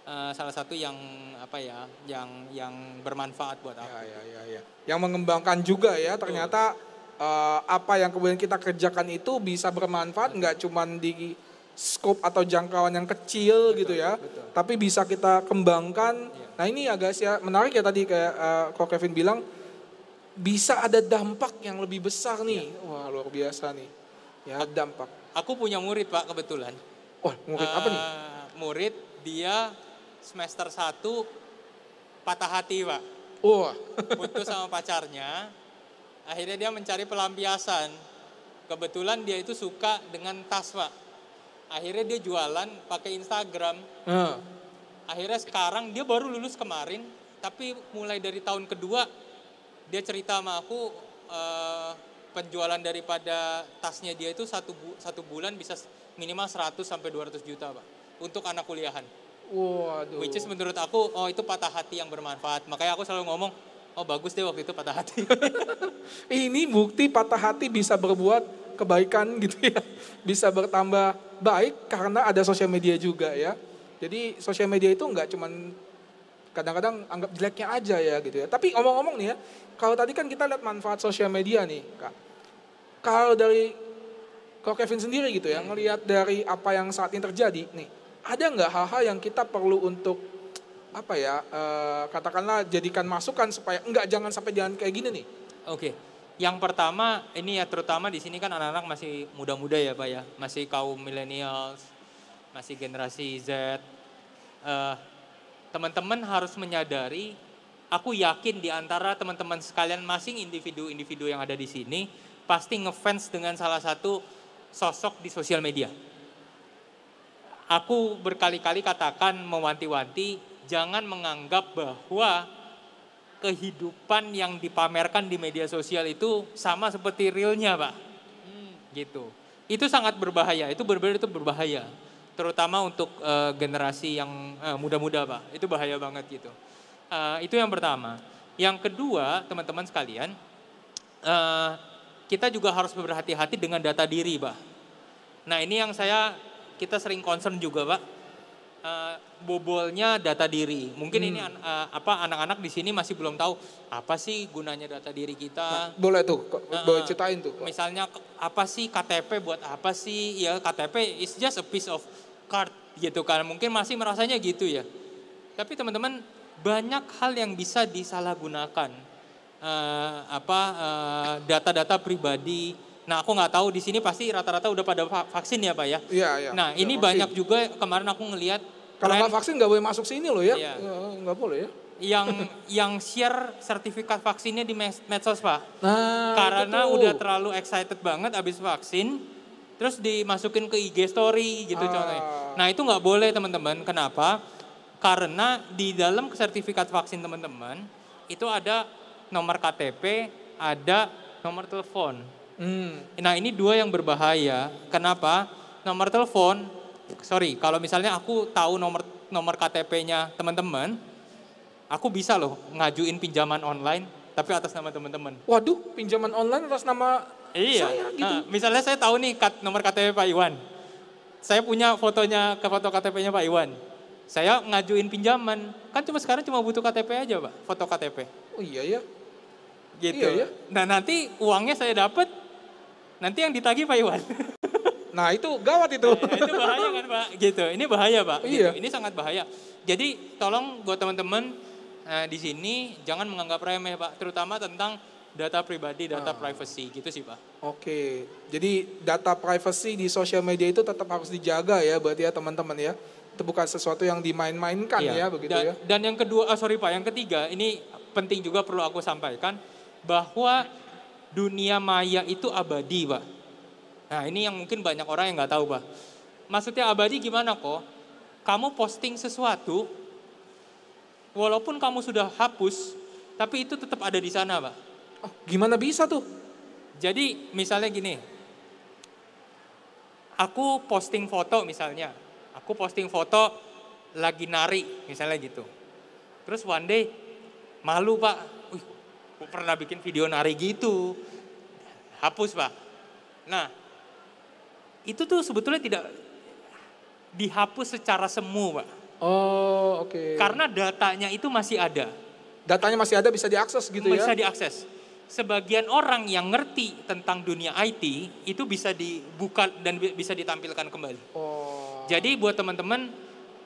eh, salah satu yang apa ya, yang yang bermanfaat buat ya, aku. Ya, ya, ya, ya. Yang mengembangkan juga ya, ternyata Betul Eh, apa yang kemudian kita kerjakan itu bisa bermanfaat nggak cuma di scope atau jangkauan yang kecil betul, gitu ya, betul. tapi bisa kita kembangkan. Ya. Nah ini agak ya, ya, sih menarik ya tadi kayak uh, eh, kok Kevin bilang bisa ada dampak yang lebih besar nih. Ya. Wah luar biasa nih. Ya dampak. Aku punya murid pak kebetulan. Wah oh, murid uh, apa nih? Eh, murid dia semester satu patah hati pak. Wah. Oh. Putus sama pacarnya akhirnya dia mencari pelampiasan kebetulan dia itu suka dengan tas pak akhirnya dia jualan pakai Instagram uh. akhirnya sekarang dia baru lulus kemarin tapi mulai dari tahun kedua dia cerita sama aku uh, penjualan daripada tasnya dia itu satu bu satu bulan bisa minimal 100 sampai 200 juta pak untuk anak kuliahan. Waduh. Which is menurut aku oh itu patah hati yang bermanfaat. Makanya aku selalu ngomong Oh bagus deh waktu itu patah hati. ini bukti patah hati bisa berbuat kebaikan gitu ya. Bisa bertambah baik karena ada sosial media juga ya. Jadi sosial media itu nggak cuman kadang-kadang anggap jeleknya aja ya gitu ya. Tapi omong-omong nih ya, kalau tadi kan kita lihat manfaat sosial media nih, Kak. Kalau dari kalau Kevin sendiri gitu ya, ngelihat dari apa yang saat ini terjadi nih, ada nggak hal-hal yang kita perlu untuk apa ya uh, katakanlah jadikan masukan supaya enggak jangan sampai jangan kayak gini nih. Oke. Okay. Yang pertama ini ya terutama di sini kan anak-anak masih muda-muda ya Pak ya, masih kaum millennials, masih generasi Z. Uh, teman-teman harus menyadari aku yakin di antara teman-teman sekalian masing individu-individu yang ada di sini pasti ngefans dengan salah satu sosok di sosial media. Aku berkali-kali katakan mewanti-wanti jangan menganggap bahwa kehidupan yang dipamerkan di media sosial itu sama seperti realnya, Pak. Hmm, gitu. Itu sangat berbahaya. Itu berbeda itu berbahaya. Terutama untuk uh, generasi yang uh, muda-muda, Pak. Itu bahaya banget gitu. Uh, itu yang pertama. Yang kedua, teman-teman sekalian, uh, kita juga harus berhati-hati dengan data diri, Pak. Nah, ini yang saya kita sering concern juga, Pak Eh, bobolnya data diri. Mungkin hmm. ini uh, eh, apa anak-anak di sini masih belum tahu apa sih gunanya data diri kita. Nah, boleh tuh, uh, boleh ceritain tuh. Misalnya apa sih KTP buat apa sih? Ya KTP is just a piece of card gitu kan. Mungkin masih merasanya gitu ya. Tapi teman-teman banyak hal yang bisa disalahgunakan. Uh, apa data-data uh, data -data pribadi Nah aku nggak tahu di sini pasti rata-rata udah pada vaksin ya pak ya. Iya iya. Nah ini ya, banyak juga kemarin aku ngelihat. Kalau nggak vaksin nggak boleh masuk sini loh ya. Iya. Nggak boleh ya. Yang yang share sertifikat vaksinnya di med medsos pak. Nah. Karena betul. udah terlalu excited banget abis vaksin. Terus dimasukin ke IG story gitu ah. contohnya. Nah itu nggak boleh teman-teman. Kenapa? Karena di dalam sertifikat vaksin teman-teman itu ada nomor KTP, ada nomor telepon. Hmm. Nah ini dua yang berbahaya. Kenapa? Nomor telepon, sorry, kalau misalnya aku tahu nomor nomor KTP-nya teman-teman, aku bisa loh ngajuin pinjaman online, tapi atas nama teman-teman. Waduh, pinjaman online atas nama iya. saya gitu. Nah, misalnya saya tahu nih kat, nomor KTP Pak Iwan. Saya punya fotonya, ke foto KTP-nya Pak Iwan. Saya ngajuin pinjaman, kan cuma sekarang cuma butuh KTP aja, Pak, foto KTP. Oh iya ya. Gitu. Iya, ya. Nah nanti uangnya saya dapat Nanti yang ditagih Pak Iwan. Nah itu gawat itu. Nah, itu bahaya kan Pak, gitu. Ini bahaya Pak. Gitu. Iya. Ini sangat bahaya. Jadi tolong buat teman-teman eh, di sini jangan menganggap remeh Pak, terutama tentang data pribadi, data nah. privacy gitu sih Pak. Oke, jadi data privacy di sosial media itu tetap harus dijaga ya berarti ya teman-teman ya. Itu bukan sesuatu yang dimain-mainkan iya. ya begitu dan, ya. Dan yang kedua, oh sorry Pak, yang ketiga ini penting juga perlu aku sampaikan bahwa dunia maya itu abadi, Pak. Nah, ini yang mungkin banyak orang yang nggak tahu, Pak. Maksudnya abadi gimana kok? Kamu posting sesuatu, walaupun kamu sudah hapus, tapi itu tetap ada di sana, Pak. Oh, gimana bisa tuh? Jadi, misalnya gini, aku posting foto misalnya, aku posting foto lagi nari, misalnya gitu. Terus one day, malu Pak, aku pernah bikin video nari gitu hapus pak nah itu tuh sebetulnya tidak dihapus secara semu pak oh oke okay. karena datanya itu masih ada datanya masih ada bisa diakses gitu bisa ya bisa diakses sebagian orang yang ngerti tentang dunia IT itu bisa dibuka dan bisa ditampilkan kembali oh. jadi buat teman-teman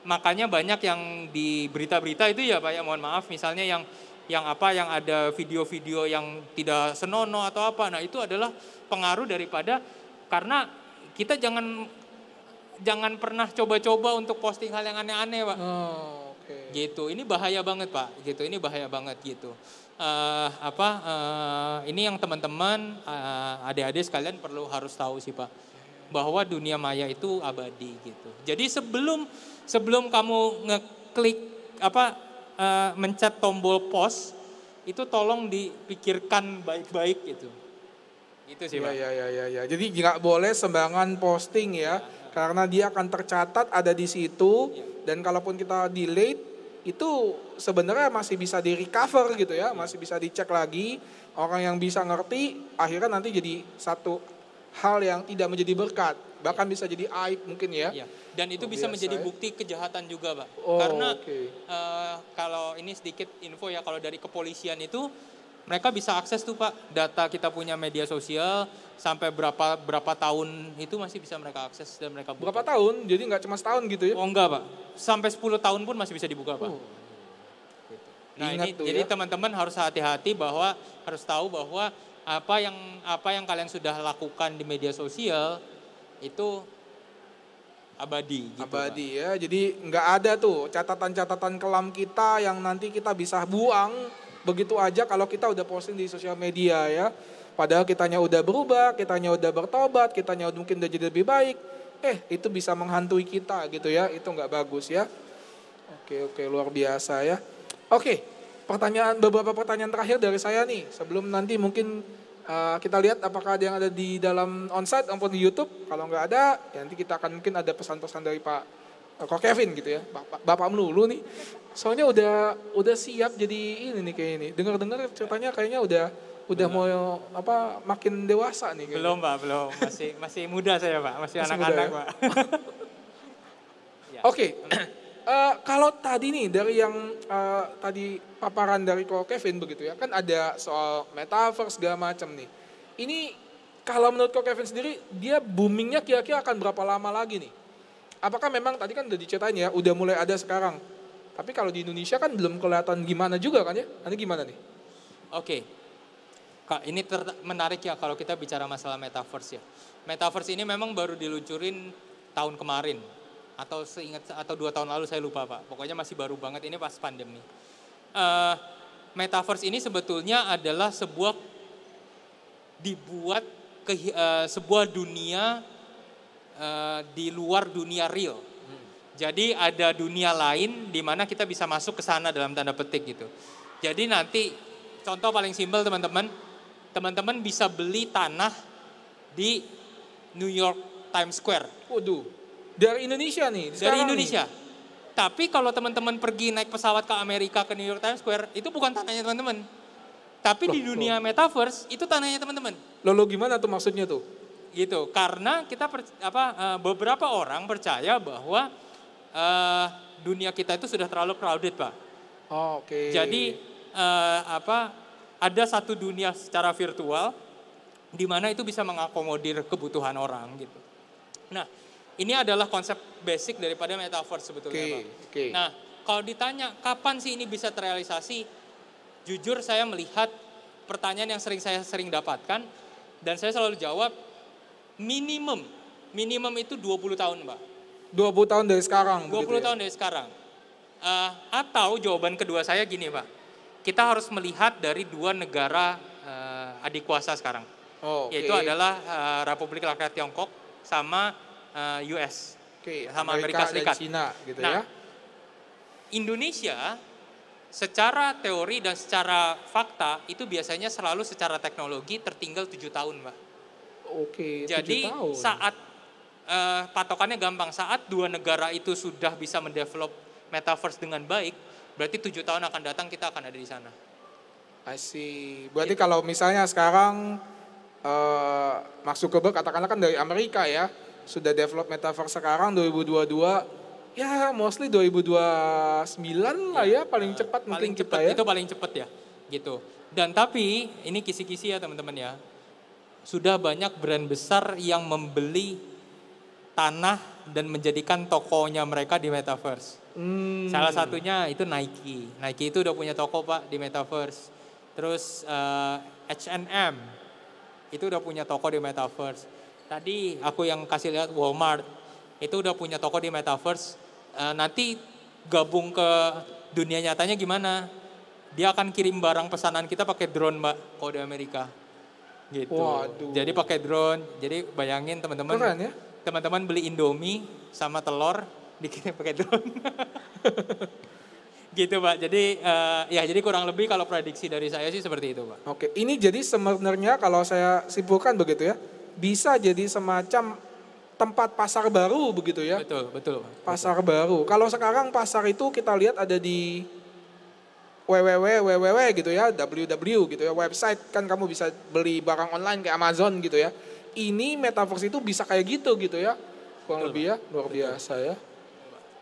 makanya banyak yang di berita-berita itu ya pak ya mohon maaf misalnya yang yang apa yang ada video-video yang tidak senono atau apa. Nah, itu adalah pengaruh daripada karena kita jangan jangan pernah coba-coba untuk posting hal yang aneh-aneh, Pak. Oh, okay. Gitu. Ini bahaya banget, Pak. Gitu. Ini bahaya banget gitu. Uh, apa uh, ini yang teman-teman uh, adik-adik sekalian perlu harus tahu sih, Pak. Bahwa dunia maya itu abadi gitu. Jadi sebelum sebelum kamu ngeklik apa uh, mencet tombol pos itu tolong dipikirkan baik-baik gitu. Itu sih, iya, Pak. Ya, ya, ya, ya. Jadi nggak boleh sembarangan posting ya, ya, ya, karena dia akan tercatat ada di situ ya. dan kalaupun kita delete itu sebenarnya masih bisa di recover gitu ya, iya. masih bisa dicek lagi. Orang yang bisa ngerti akhirnya nanti jadi satu hal yang tidak menjadi berkat bahkan bisa jadi aib mungkin ya. ya. Dan itu oh, bisa menjadi ya. bukti kejahatan juga, Pak. Oh, Karena okay. uh, eh, kalau ini sedikit info ya kalau dari kepolisian itu mereka bisa akses tuh Pak data kita punya media sosial sampai berapa berapa tahun itu masih bisa mereka akses dan mereka buka. Berapa tahun? Jadi nggak cuma setahun gitu ya? Oh enggak Pak. Sampai 10 tahun pun masih bisa dibuka Pak. Oh. Nah, Ingat ini jadi ya. teman-teman harus hati-hati bahwa harus tahu bahwa apa yang apa yang kalian sudah lakukan di media sosial itu abadi gitu abadi kan. ya jadi nggak ada tuh catatan-catatan kelam kita yang nanti kita bisa buang begitu aja kalau kita udah posting di sosial media ya padahal kitanya udah berubah kitanya udah bertobat kitanya mungkin udah jadi lebih baik eh itu bisa menghantui kita gitu ya itu nggak bagus ya oke oke luar biasa ya oke pertanyaan beberapa pertanyaan terakhir dari saya nih sebelum nanti mungkin Eh, kita lihat apakah ada yang ada di dalam onsite maupun di YouTube. Kalau nggak ada, ya nanti kita akan mungkin ada pesan-pesan dari Pak uh, eh, Kok Kevin gitu ya, Bapak, Bapak melulu nih. Soalnya udah udah siap jadi ini nih kayak ini Dengar-dengar ceritanya kayaknya udah udah belum. mau apa makin dewasa nih kayaknya. Belum, Pak, belum. Masih masih muda saya, Pak. Masih anak-anak, ya? Pak. Ya. Oke. Okay. Uh, kalau tadi nih dari yang uh, tadi paparan dari Ko Kevin begitu ya, kan ada soal metaverse segala macam nih. Ini kalau menurut Ko Kevin sendiri, dia boomingnya kira-kira akan berapa lama lagi nih? Apakah memang tadi kan udah diceritain ya, udah mulai ada sekarang. Tapi kalau di Indonesia kan belum kelihatan gimana juga kan ya? Nanti gimana nih? Oke, okay. Kak, ini menarik ya kalau kita bicara masalah metaverse ya. Metaverse ini memang baru diluncurin tahun kemarin, atau seingat atau dua tahun lalu saya lupa pak. Pokoknya masih baru banget ini pas pandemi. Uh, metaverse ini sebetulnya adalah sebuah dibuat ke uh, eh, sebuah dunia uh, di luar dunia real. Hmm. Jadi ada dunia lain di mana kita bisa masuk ke sana dalam tanda petik gitu. Jadi nanti contoh paling simpel teman-teman, teman-teman bisa beli tanah di New York Times Square. Waduh. Dari Indonesia nih. Dari Indonesia. Tapi kalau teman-teman pergi naik pesawat ke Amerika ke New York Times Square itu bukan tanahnya teman-teman. Tapi loh, di dunia loh. metaverse itu tanahnya teman-teman. lo gimana tuh maksudnya tuh? Gitu. Karena kita per, apa eh, beberapa orang percaya bahwa uh, dunia kita itu sudah terlalu crowded, Pak. Oh, Oke. Okay. Jadi uh, apa ada satu dunia secara virtual di mana itu bisa mengakomodir kebutuhan orang gitu. Nah, ini adalah konsep basic daripada metaverse sebetulnya, okay. Pak. Okay. Nah, kalau ditanya kapan sih ini bisa terrealisasi, jujur saya melihat pertanyaan yang sering saya sering dapatkan dan saya selalu jawab minimum minimum itu 20 tahun, Mbak. 20 tahun dari sekarang. 20 ya? tahun dari sekarang. Uh, atau jawaban kedua saya gini, Pak. Kita harus melihat dari dua negara uh, adik kuasa sekarang. Oh, okay. Yaitu adalah uh, Republik Rakyat Tiongkok sama uh, eh, US okay, sama Amerika, Serikat. Dan Cina gitu nah, ya. Indonesia secara teori dan secara fakta itu biasanya selalu secara teknologi tertinggal tujuh tahun, Mbak. Oke. Okay, Jadi tahun. saat uh, patokannya gampang saat dua negara itu sudah bisa mendevelop metaverse dengan baik, berarti tujuh tahun akan datang kita akan ada di sana. I see. Berarti gitu. kalau misalnya sekarang uh, masuk ke katakanlah kan dari Amerika ya, sudah develop metaverse sekarang 2022 ya mostly 2029 lah ya paling ya, cepat mungkin paling cepet, ya. Itu paling cepat ya gitu. Dan tapi ini kisi-kisi ya teman-teman ya. Sudah banyak brand besar yang membeli tanah dan menjadikan tokonya mereka di metaverse. Hmm. Salah satunya itu Nike. Nike itu udah punya toko Pak di metaverse. Terus uh, H&M itu udah punya toko di metaverse. Tadi aku yang kasih lihat Walmart itu udah punya toko di metaverse. Uh, nanti gabung ke dunia nyatanya gimana? Dia akan kirim barang pesanan kita pakai drone, Mbak, kalau di Amerika. Gitu. Waduh. Jadi pakai drone. Jadi bayangin teman-teman. Keren ya? Teman-teman beli Indomie sama telur dikirim pakai drone. gitu pak jadi uh, ya jadi kurang lebih kalau prediksi dari saya sih seperti itu pak oke ini jadi sebenarnya kalau saya simpulkan begitu ya bisa jadi semacam tempat pasar baru begitu ya. Betul, betul. Pasar betul. baru. Kalau sekarang pasar itu kita lihat ada di www www gitu ya, www gitu ya, website kan kamu bisa beli barang online kayak Amazon gitu ya. Ini metaverse itu bisa kayak gitu gitu ya. Kurang betul, lebih ya, luar betul. biasa ya.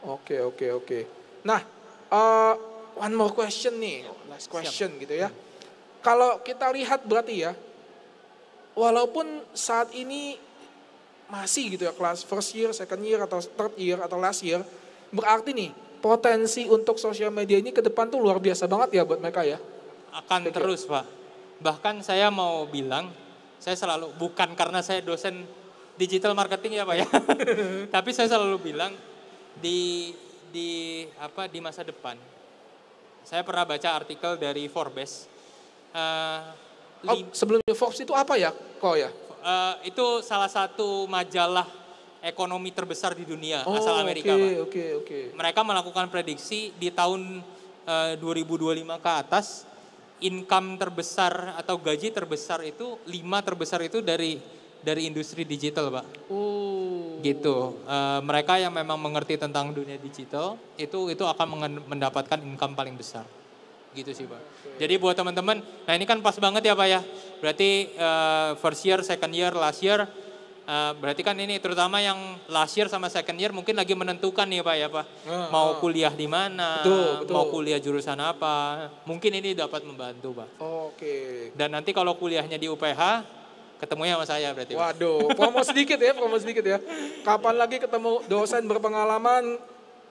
Oke, oke, oke. Nah, uh, one more question nih, last question Siap. gitu ya. Hmm. Kalau kita lihat berarti ya, walaupun saat ini masih gitu ya kelas first year, second year atau third year atau last year, berarti nih potensi untuk sosial media ini ke depan tuh luar biasa banget ya buat mereka ya. Akan terus, Pak. Bahkan saya mau bilang, saya selalu bukan karena saya dosen digital marketing ya, Pak ya. Tapi saya selalu bilang di di apa di masa depan. Saya pernah baca artikel dari Forbes. Uh, Oh, sebelumnya Forbes itu apa ya, kok ya? Uh, itu salah satu majalah ekonomi terbesar di dunia oh, asal Amerika, okay, Oke, okay, oke. Okay. Mereka melakukan prediksi di tahun eh, uh, 2025 ke atas income terbesar atau gaji terbesar itu lima terbesar itu dari dari industri digital, Pak. Oh. Gitu. Uh, mereka yang memang mengerti tentang dunia digital itu itu akan mendapatkan income paling besar gitu sih Pak. Jadi buat teman-teman, nah ini kan pas banget ya Pak ya. Berarti uh, first year, second year, last year, uh, berarti kan ini terutama yang last year sama second year mungkin lagi menentukan nih Pak ya Pak. Uh, mau nah. kuliah di mana, betul, betul. mau kuliah jurusan apa, mungkin ini dapat membantu Pak. Oh, Oke. Okay. Dan nanti kalau kuliahnya di UPH, ketemunya sama saya berarti. Waduh, promo sedikit ya, promo sedikit ya. Kapan lagi ketemu dosen berpengalaman,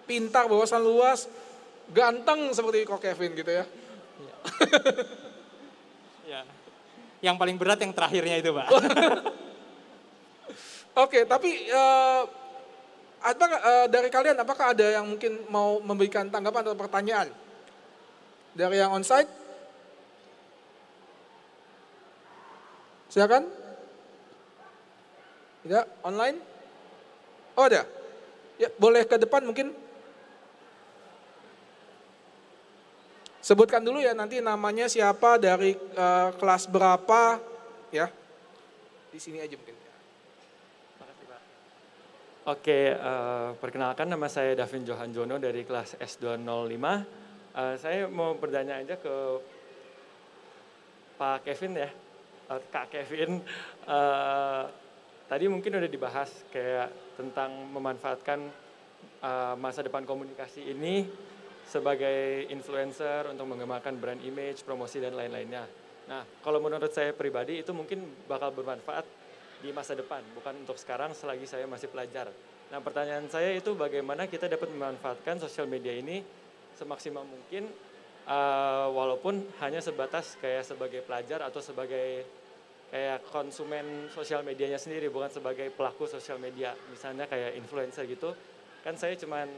pintar, wawasan luas, ganteng seperti kok Kevin gitu ya. Ya. Yang paling berat yang terakhirnya itu, Pak. Oke, tapi uh, apa uh, dari kalian apakah ada yang mungkin mau memberikan tanggapan atau pertanyaan dari yang onsite? Silakan. Tidak, online? Oh ada. Ya, boleh ke depan mungkin Sebutkan dulu ya nanti namanya siapa dari uh, kelas berapa ya. Di sini aja mungkin. Oke, uh, perkenalkan nama saya Davin Johan Jono dari kelas S205. Uh, eh, saya mau bertanya aja ke Pak Kevin ya, uh, Kak Kevin. Uh, tadi mungkin udah dibahas kayak tentang memanfaatkan uh, masa depan komunikasi ini sebagai influencer untuk mengembangkan brand image, promosi dan lain-lainnya. Nah, kalau menurut saya pribadi itu mungkin bakal bermanfaat di masa depan, bukan untuk sekarang selagi saya masih pelajar. Nah, pertanyaan saya itu bagaimana kita dapat memanfaatkan sosial media ini semaksimal mungkin uh, walaupun hanya sebatas kayak sebagai pelajar atau sebagai kayak konsumen sosial medianya sendiri bukan sebagai pelaku sosial media misalnya kayak influencer gitu kan saya cuman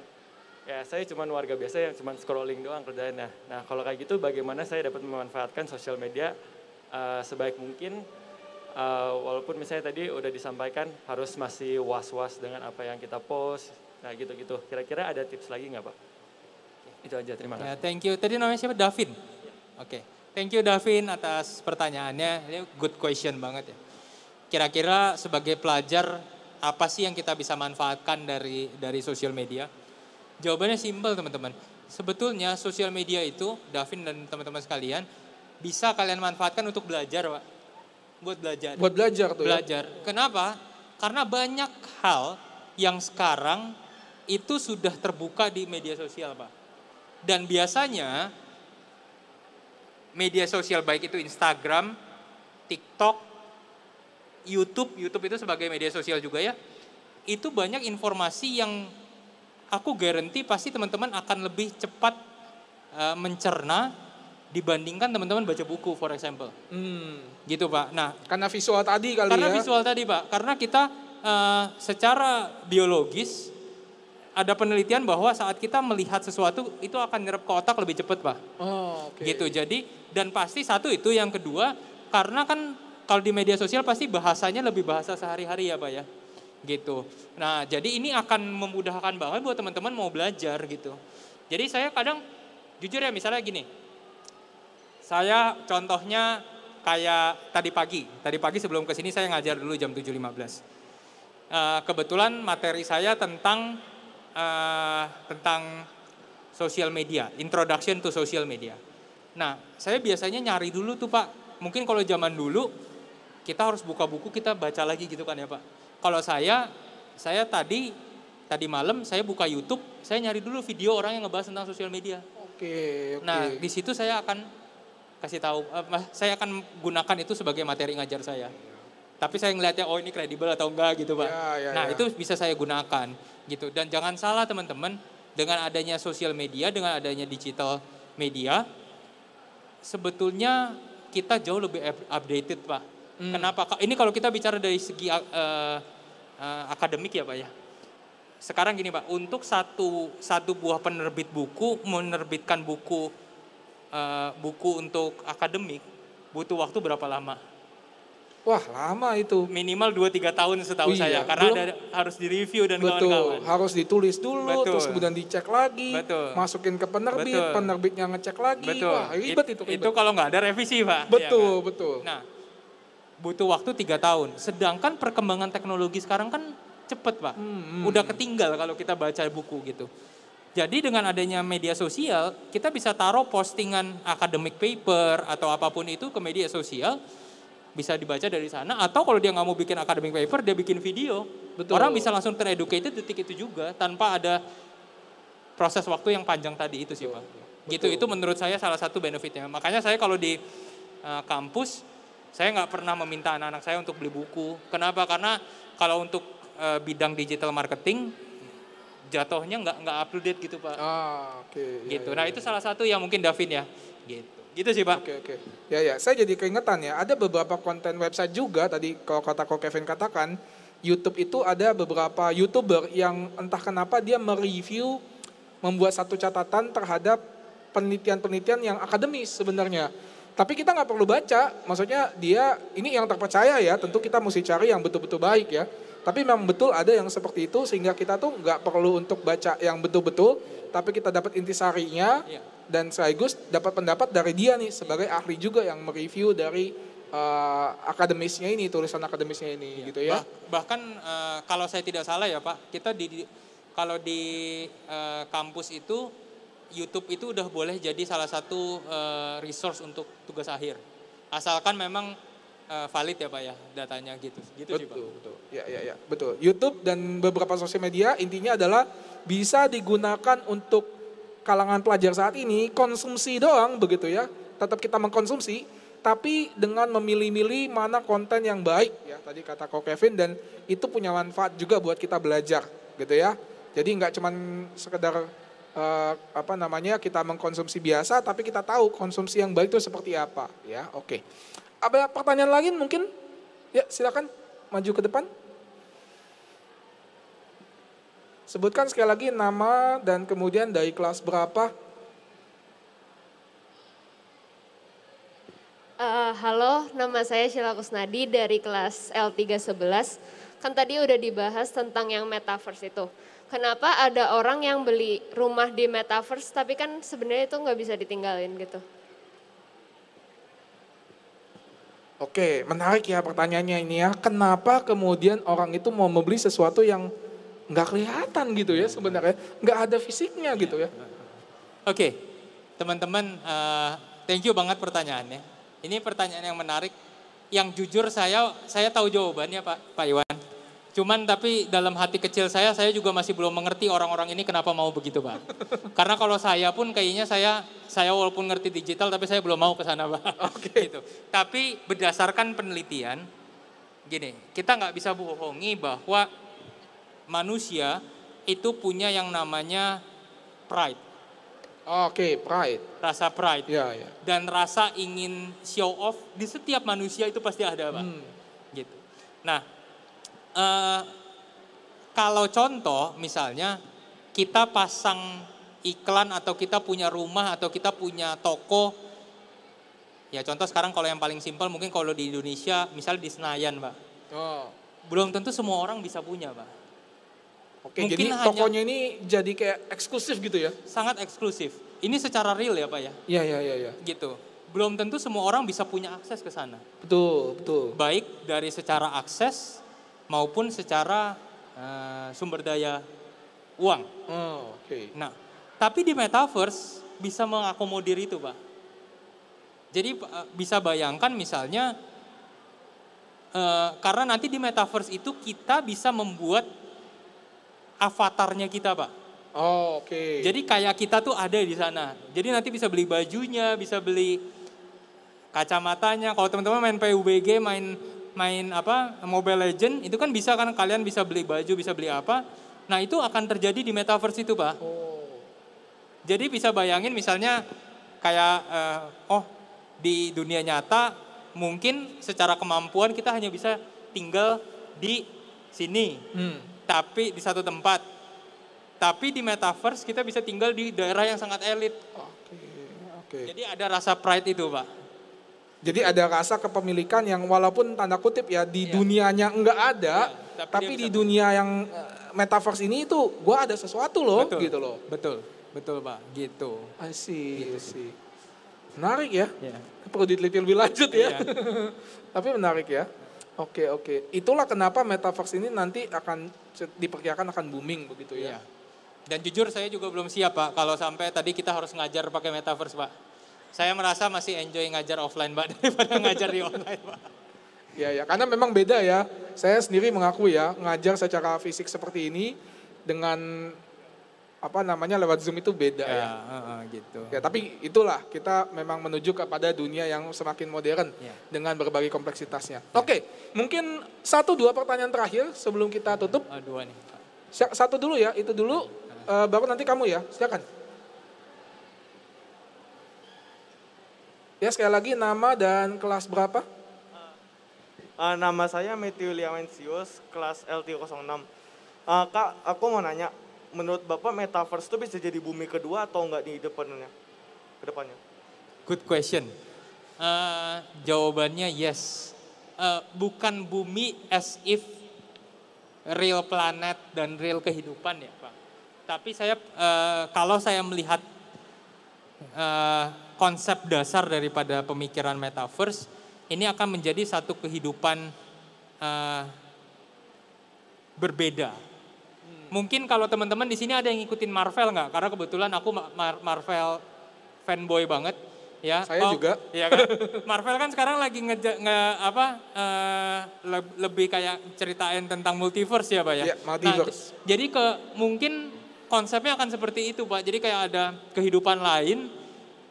ya saya cuma warga biasa yang cuma scrolling doang kerjanya. Nah kalau kayak gitu bagaimana saya dapat memanfaatkan sosial media uh, sebaik mungkin uh, walaupun misalnya tadi udah disampaikan harus masih was-was dengan apa yang kita post, nah gitu-gitu. Kira-kira ada tips lagi nggak Pak? Itu aja, terima ya, kasih. Ya, thank you. Tadi namanya siapa? Davin? Ya. Oke. Okay. Thank you Davin atas pertanyaannya. Ini good question banget ya. Kira-kira sebagai pelajar apa sih yang kita bisa manfaatkan dari dari sosial media? Jawabannya simpel teman-teman. Sebetulnya sosial media itu, Davin dan teman-teman sekalian, bisa kalian manfaatkan untuk belajar Pak. Buat belajar. Buat belajar tuh ya? Belajar. Ya? Kenapa? Karena banyak hal yang sekarang itu sudah terbuka di media sosial Pak. Dan biasanya media sosial baik itu Instagram, TikTok, YouTube, YouTube itu sebagai media sosial juga ya. Itu banyak informasi yang aku garanti pasti teman-teman akan lebih cepat uh, mencerna dibandingkan teman-teman baca buku for example. Hmm. Gitu Pak. Nah, karena visual tadi kali karena ya. Karena visual tadi Pak. Karena kita uh, secara biologis ada penelitian bahwa saat kita melihat sesuatu itu akan nyerap ke otak lebih cepat, Pak. Oh, okay. Gitu. Jadi dan pasti satu itu yang kedua karena kan kalau di media sosial pasti bahasanya lebih bahasa sehari-hari ya, Pak ya gitu. Nah, jadi ini akan memudahkan banget buat teman-teman mau belajar gitu. Jadi saya kadang jujur ya misalnya gini. Saya contohnya kayak tadi pagi. Tadi pagi sebelum ke sini saya ngajar dulu jam 7.15. Eh, kebetulan materi saya tentang eh, tentang sosial media, introduction to social media. Nah, saya biasanya nyari dulu tuh Pak. Mungkin kalau zaman dulu kita harus buka buku kita baca lagi gitu kan ya Pak kalau saya, saya tadi tadi malam saya buka YouTube, saya nyari dulu video orang yang ngebahas tentang sosial media. Oke. Okay, Nah, di situ saya akan kasih tahu, eh, saya akan gunakan itu sebagai materi ngajar saya. Tapi saya ngelihatnya oh ini kredibel atau enggak gitu pak. Ya, ya, nah ya. itu bisa saya gunakan gitu. Dan jangan salah teman-teman, dengan adanya sosial media, dengan adanya digital media, sebetulnya kita jauh lebih updated pak. Hmm. Kenapa? Ini kalau kita bicara dari segi uh, uh, akademik ya Pak ya. Sekarang gini Pak, untuk satu satu buah penerbit buku menerbitkan buku uh, buku untuk akademik butuh waktu berapa lama? Wah lama itu. Minimal 2-3 tahun setahu iya, saya. Karena ada, harus direview dan kawan-kawan. Betul, harus ditulis dulu, betul, terus kemudian dicek lagi. Betul. Masukin ke penerbit, betul, penerbitnya ngecek lagi. Betul. Wah ribet It, itu. Ribet. Itu kalau nggak ada revisi Pak. Iya betul, ya, kan? betul. Nah butuh waktu tiga tahun. Sedangkan perkembangan teknologi sekarang kan cepet pak, hmm, udah ketinggal kalau kita baca buku gitu. Jadi dengan adanya media sosial, kita bisa taruh postingan akademik paper atau apapun itu ke media sosial, bisa dibaca dari sana. Atau kalau dia nggak mau bikin akademik paper, dia bikin video. Betul. Orang bisa langsung tereducated detik itu juga, tanpa ada proses waktu yang panjang tadi itu sih Pak. Gitu, itu menurut saya salah satu benefitnya. Makanya saya kalau di eh, kampus, saya nggak pernah meminta anak-anak saya untuk beli buku. Kenapa? Karena kalau untuk e, bidang digital marketing jatuhnya nggak nggak update gitu pak. Ah, oke. Okay. Ya, gitu. Ya, nah iya. itu salah satu yang mungkin Davin ya. Gitu. Gitu sih pak. Oke okay, oke. Okay. Ya ya. Saya jadi keingetan ya. Ada beberapa konten website juga tadi kalau kata kok Kevin katakan YouTube itu ada beberapa youtuber yang entah kenapa dia mereview membuat satu catatan terhadap penelitian-penelitian yang akademis sebenarnya. Tapi kita nggak perlu baca, maksudnya dia ini yang terpercaya ya, tentu kita mesti cari yang betul-betul baik ya. Tapi memang betul ada yang seperti itu sehingga kita tuh nggak perlu untuk baca yang betul-betul, tapi kita dapat intisarinya iya. dan sekaligus dapat pendapat dari dia nih sebagai ahli juga yang mereview dari uh, akademisnya ini, tulisan akademisnya ini ya. gitu ya. Bah, bahkan uh, kalau saya tidak salah ya Pak, kita di, di kalau di uh, kampus itu YouTube itu udah boleh jadi salah satu uh, resource untuk tugas akhir. Asalkan memang uh, valid ya Pak ya datanya gitu. Gitu betul, sih Pak. Betul. Ya ya ya, betul. YouTube dan beberapa sosial media intinya adalah bisa digunakan untuk kalangan pelajar saat ini konsumsi doang begitu ya. Tetap kita mengkonsumsi tapi dengan memilih-milih mana konten yang baik ya tadi kata Ko Kevin dan itu punya manfaat juga buat kita belajar gitu ya. Jadi nggak cuman sekedar uh, apa namanya kita mengkonsumsi biasa tapi kita tahu konsumsi yang baik itu seperti apa ya oke okay. ada pertanyaan lagi mungkin ya silakan maju ke depan sebutkan sekali lagi nama dan kemudian dari kelas berapa Uh, halo, nama saya Sheila Kusnadi dari kelas L311. Kan tadi udah dibahas tentang yang metaverse itu kenapa ada orang yang beli rumah di metaverse tapi kan sebenarnya itu nggak bisa ditinggalin gitu. Oke, menarik ya pertanyaannya ini ya. Kenapa kemudian orang itu mau membeli sesuatu yang nggak kelihatan gitu ya sebenarnya, nggak ada fisiknya gitu ya? Oke, teman-teman, uh, thank you banget pertanyaannya. Ini pertanyaan yang menarik, yang jujur saya saya tahu jawabannya Pak Pak Iwan Cuman tapi dalam hati kecil saya, saya juga masih belum mengerti orang-orang ini kenapa mau begitu, Pak. Karena kalau saya pun kayaknya saya, saya walaupun ngerti digital, tapi saya belum mau ke sana, Pak. Oke. Okay. Gitu. Tapi berdasarkan penelitian, gini, kita nggak bisa bohongi bahwa manusia itu punya yang namanya pride. Oke, okay, pride. Rasa pride. Ya, ya. Dan rasa ingin show off di setiap manusia itu pasti ada, Pak. Hmm. Gitu. Nah, uh, kalau contoh misalnya kita pasang iklan atau kita punya rumah atau kita punya toko ya contoh sekarang kalau yang paling simpel mungkin kalau di Indonesia misalnya di Senayan pak oh. belum tentu semua orang bisa punya pak oke mungkin jadi hanya, ini jadi kayak eksklusif gitu ya sangat eksklusif ini secara real ya pak ya iya iya iya ya. gitu belum tentu semua orang bisa punya akses ke sana betul betul baik dari secara akses maupun secara uh, sumber daya uang. Oh, oke. Okay. Nah, tapi di metaverse bisa mengakomodir itu, Pak. Jadi eh, bisa bayangkan misalnya uh, karena nanti di metaverse itu kita bisa membuat avatarnya kita, Pak. Oh, oke. Okay. Jadi kayak kita tuh ada di sana. Jadi nanti bisa beli bajunya, bisa beli kacamatanya. Kalau teman-teman main PUBG, main main apa Mobile Legend itu kan bisa kan kalian bisa beli baju, bisa beli apa. Nah, itu akan terjadi di metaverse itu, Pak. Oh. Jadi bisa bayangin misalnya kayak uh, oh di dunia nyata mungkin secara kemampuan kita hanya bisa tinggal di sini. Hmm. Tapi di satu tempat. Tapi di metaverse kita bisa tinggal di daerah yang sangat elit. Okay. Okay. Jadi ada rasa pride itu, Pak. Jadi ada rasa kepemilikan yang walaupun tanda kutip ya di ya. dunianya enggak ada, ya, tapi, tapi di dunia yang eh, metaverse ini itu gue ada sesuatu loh betul, gitu loh. Betul, betul pak, gitu. Asyik, gitu. Menarik ya, ya. perlu diteliti lebih lanjut ya. ya. tapi menarik ya. Oke oke, itulah kenapa metaverse ini nanti akan diperkirakan akan booming begitu ya. ya. Dan jujur saya juga belum siap pak, kalau sampai tadi kita harus ngajar pakai metaverse pak saya merasa masih enjoy ngajar offline Mbak daripada ngajar di online Pak. Ya ya, karena memang beda ya. Saya sendiri mengakui ya, ngajar secara fisik seperti ini dengan apa namanya lewat Zoom itu beda ya. ya. Uh, uh, gitu. Ya, tapi itulah kita memang menuju kepada dunia yang semakin modern ya. dengan berbagai kompleksitasnya. Ya. Oke, mungkin satu dua pertanyaan terakhir sebelum kita tutup. Uh, dua nih. Satu dulu ya, itu dulu uh, ya. eh, baru nanti kamu ya. Silakan. Ya sekali lagi nama dan kelas berapa? Uh, nama saya Matthew Liamensius, kelas LT06. Uh, ah, Kak, aku mau nanya, menurut Bapak metaverse itu bisa jadi bumi kedua atau enggak di depannya? Kedepannya? Good question. Uh, jawabannya yes. Uh, bukan bumi as if real planet dan real kehidupan ya Pak. Tapi saya uh, kalau saya melihat uh, konsep dasar daripada pemikiran metaverse ini akan menjadi satu kehidupan uh, berbeda. Hmm. Mungkin kalau teman-teman di sini ada yang ngikutin Marvel nggak? Karena kebetulan aku Mar Marvel fanboy banget. Ya, saya oh, juga. Ya kan? Marvel kan sekarang lagi nge, nge apa uh, eh, le lebih kayak ceritain tentang multiverse ya, Pak ya. Yeah, iya, multiverse. Nah, jadi ke mungkin konsepnya akan seperti itu, Pak. Jadi kayak ada kehidupan lain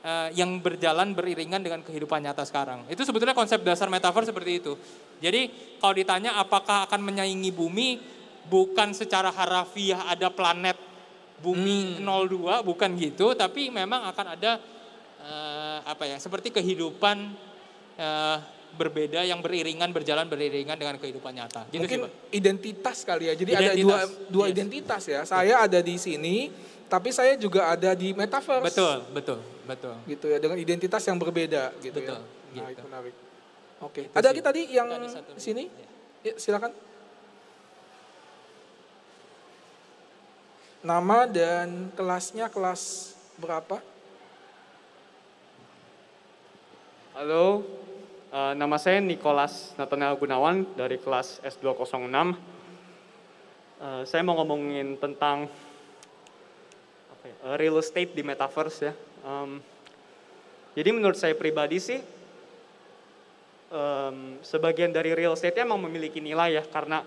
Eh, yang berjalan beriringan dengan kehidupan nyata sekarang. Itu sebetulnya konsep dasar metaverse seperti itu. Jadi kalau ditanya apakah akan menyaingi bumi, bukan secara harafiah ada planet bumi hmm. 02, bukan gitu, tapi memang akan ada uh, apa ya, seperti kehidupan uh, berbeda yang beriringan berjalan beriringan dengan kehidupan nyata. Gitu Mungkin sih, identitas kali ya. Jadi identitas. ada dua dua yes. identitas ya. Iya. Saya ada di sini tapi saya juga ada di metaverse. Betul, betul, betul. Gitu ya dengan identitas yang berbeda gitu ya. betul, ya. Nah, gitu. menarik. Oke. Okay. Itu ada lagi tadi yang satu, sini? Ya. ya, silakan. Nama dan kelasnya kelas berapa? Halo, uh, nama saya Nicholas Nathaniel Gunawan dari kelas S206. Uh, eh, saya mau ngomongin tentang Eh, real estate di metaverse ya. Um, jadi menurut saya pribadi sih um, sebagian dari real estate emang memiliki nilai ya karena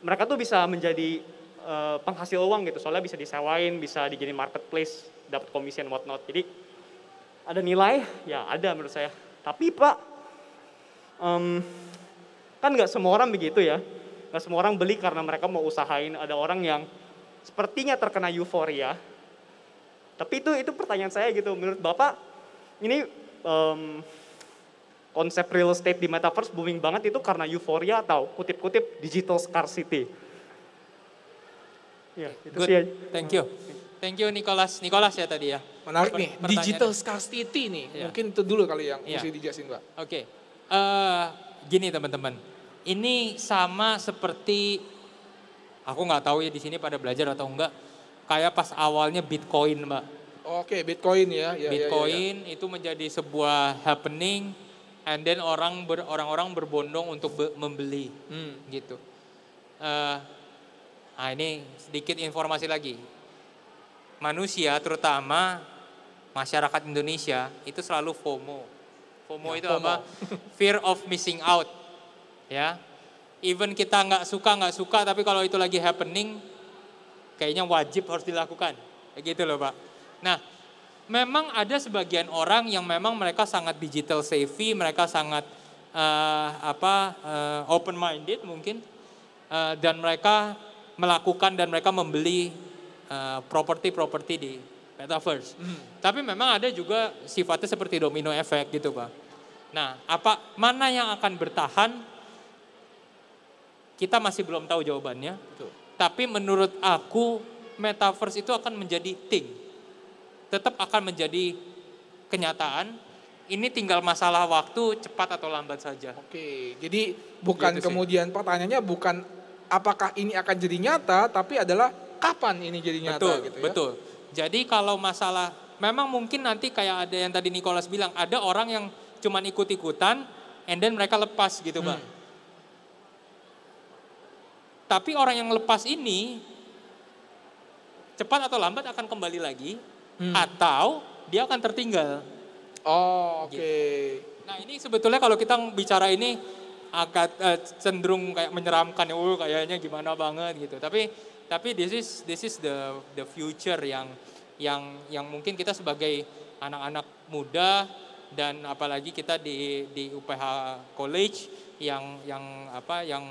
mereka tuh bisa menjadi uh, penghasil uang gitu soalnya bisa disewain, bisa dijadiin marketplace, dapat komisi dan whatnot. Jadi ada nilai ya ada menurut saya. Tapi pak um, kan nggak semua orang begitu ya. Nggak semua orang beli karena mereka mau usahain. Ada orang yang sepertinya terkena euforia tapi itu itu pertanyaan saya gitu. Menurut Bapak ini um, konsep real estate di metaverse booming banget itu karena euforia atau kutip-kutip digital scarcity. Ya, itu Good. sih. Ya. Thank you. Thank you Nicholas. Nicholas ya tadi ya. Menarik nih, digital scarcity nih. Ya. Mungkin itu dulu kali yang ya. mesti dijelasin, Pak. Oke. Okay. Uh, eh, gini teman-teman. Ini sama seperti aku nggak tahu ya di sini pada belajar atau enggak kayak pas awalnya Bitcoin, Mbak. Oke, okay, Bitcoin ya. ya Bitcoin ya, ya, ya. ya. itu menjadi sebuah happening and then orang ber, orang-orang berbondong untuk be, membeli hmm. gitu. Uh, nah ini sedikit informasi lagi. Manusia terutama masyarakat Indonesia itu selalu FOMO. FOMO ya, itu FOMO. apa? Fear of missing out. Ya. Even kita nggak suka nggak suka tapi kalau itu lagi happening kayaknya wajib harus dilakukan. Kayak gitu loh Pak. Nah, memang ada sebagian orang yang memang mereka sangat digital savvy, mereka sangat uh, apa uh, eh, open minded mungkin uh, dan mereka melakukan dan mereka membeli uh, properti-properti di metaverse. Hmm. Tapi memang ada juga sifatnya seperti domino effect gitu, Pak. Nah, apa mana yang akan bertahan? Kita masih belum tahu jawabannya. Betul. Tapi menurut aku metaverse itu akan menjadi thing. Tetap akan menjadi kenyataan. Ini tinggal masalah waktu cepat atau lambat saja. Oke, jadi bukan gitu kemudian pertanyaannya bukan apakah ini akan jadi nyata, tapi adalah kapan ini jadi nyata betul, gitu ya. Betul. Jadi kalau masalah memang mungkin nanti kayak ada yang tadi Nicholas bilang, ada orang yang cuma ikut-ikutan and then mereka lepas gitu, Bang. Tapi orang yang lepas ini cepat atau lambat akan kembali lagi hmm. atau dia akan tertinggal. Oh, oke. Okay. Gitu. Nah, ini sebetulnya kalau kita bicara ini agak uh, cenderung kayak menyeramkan ya, oh, kayaknya gimana banget gitu. Tapi tapi this is this is the the future yang yang yang mungkin kita sebagai anak-anak muda dan apalagi kita di di UPH College yang yang apa yang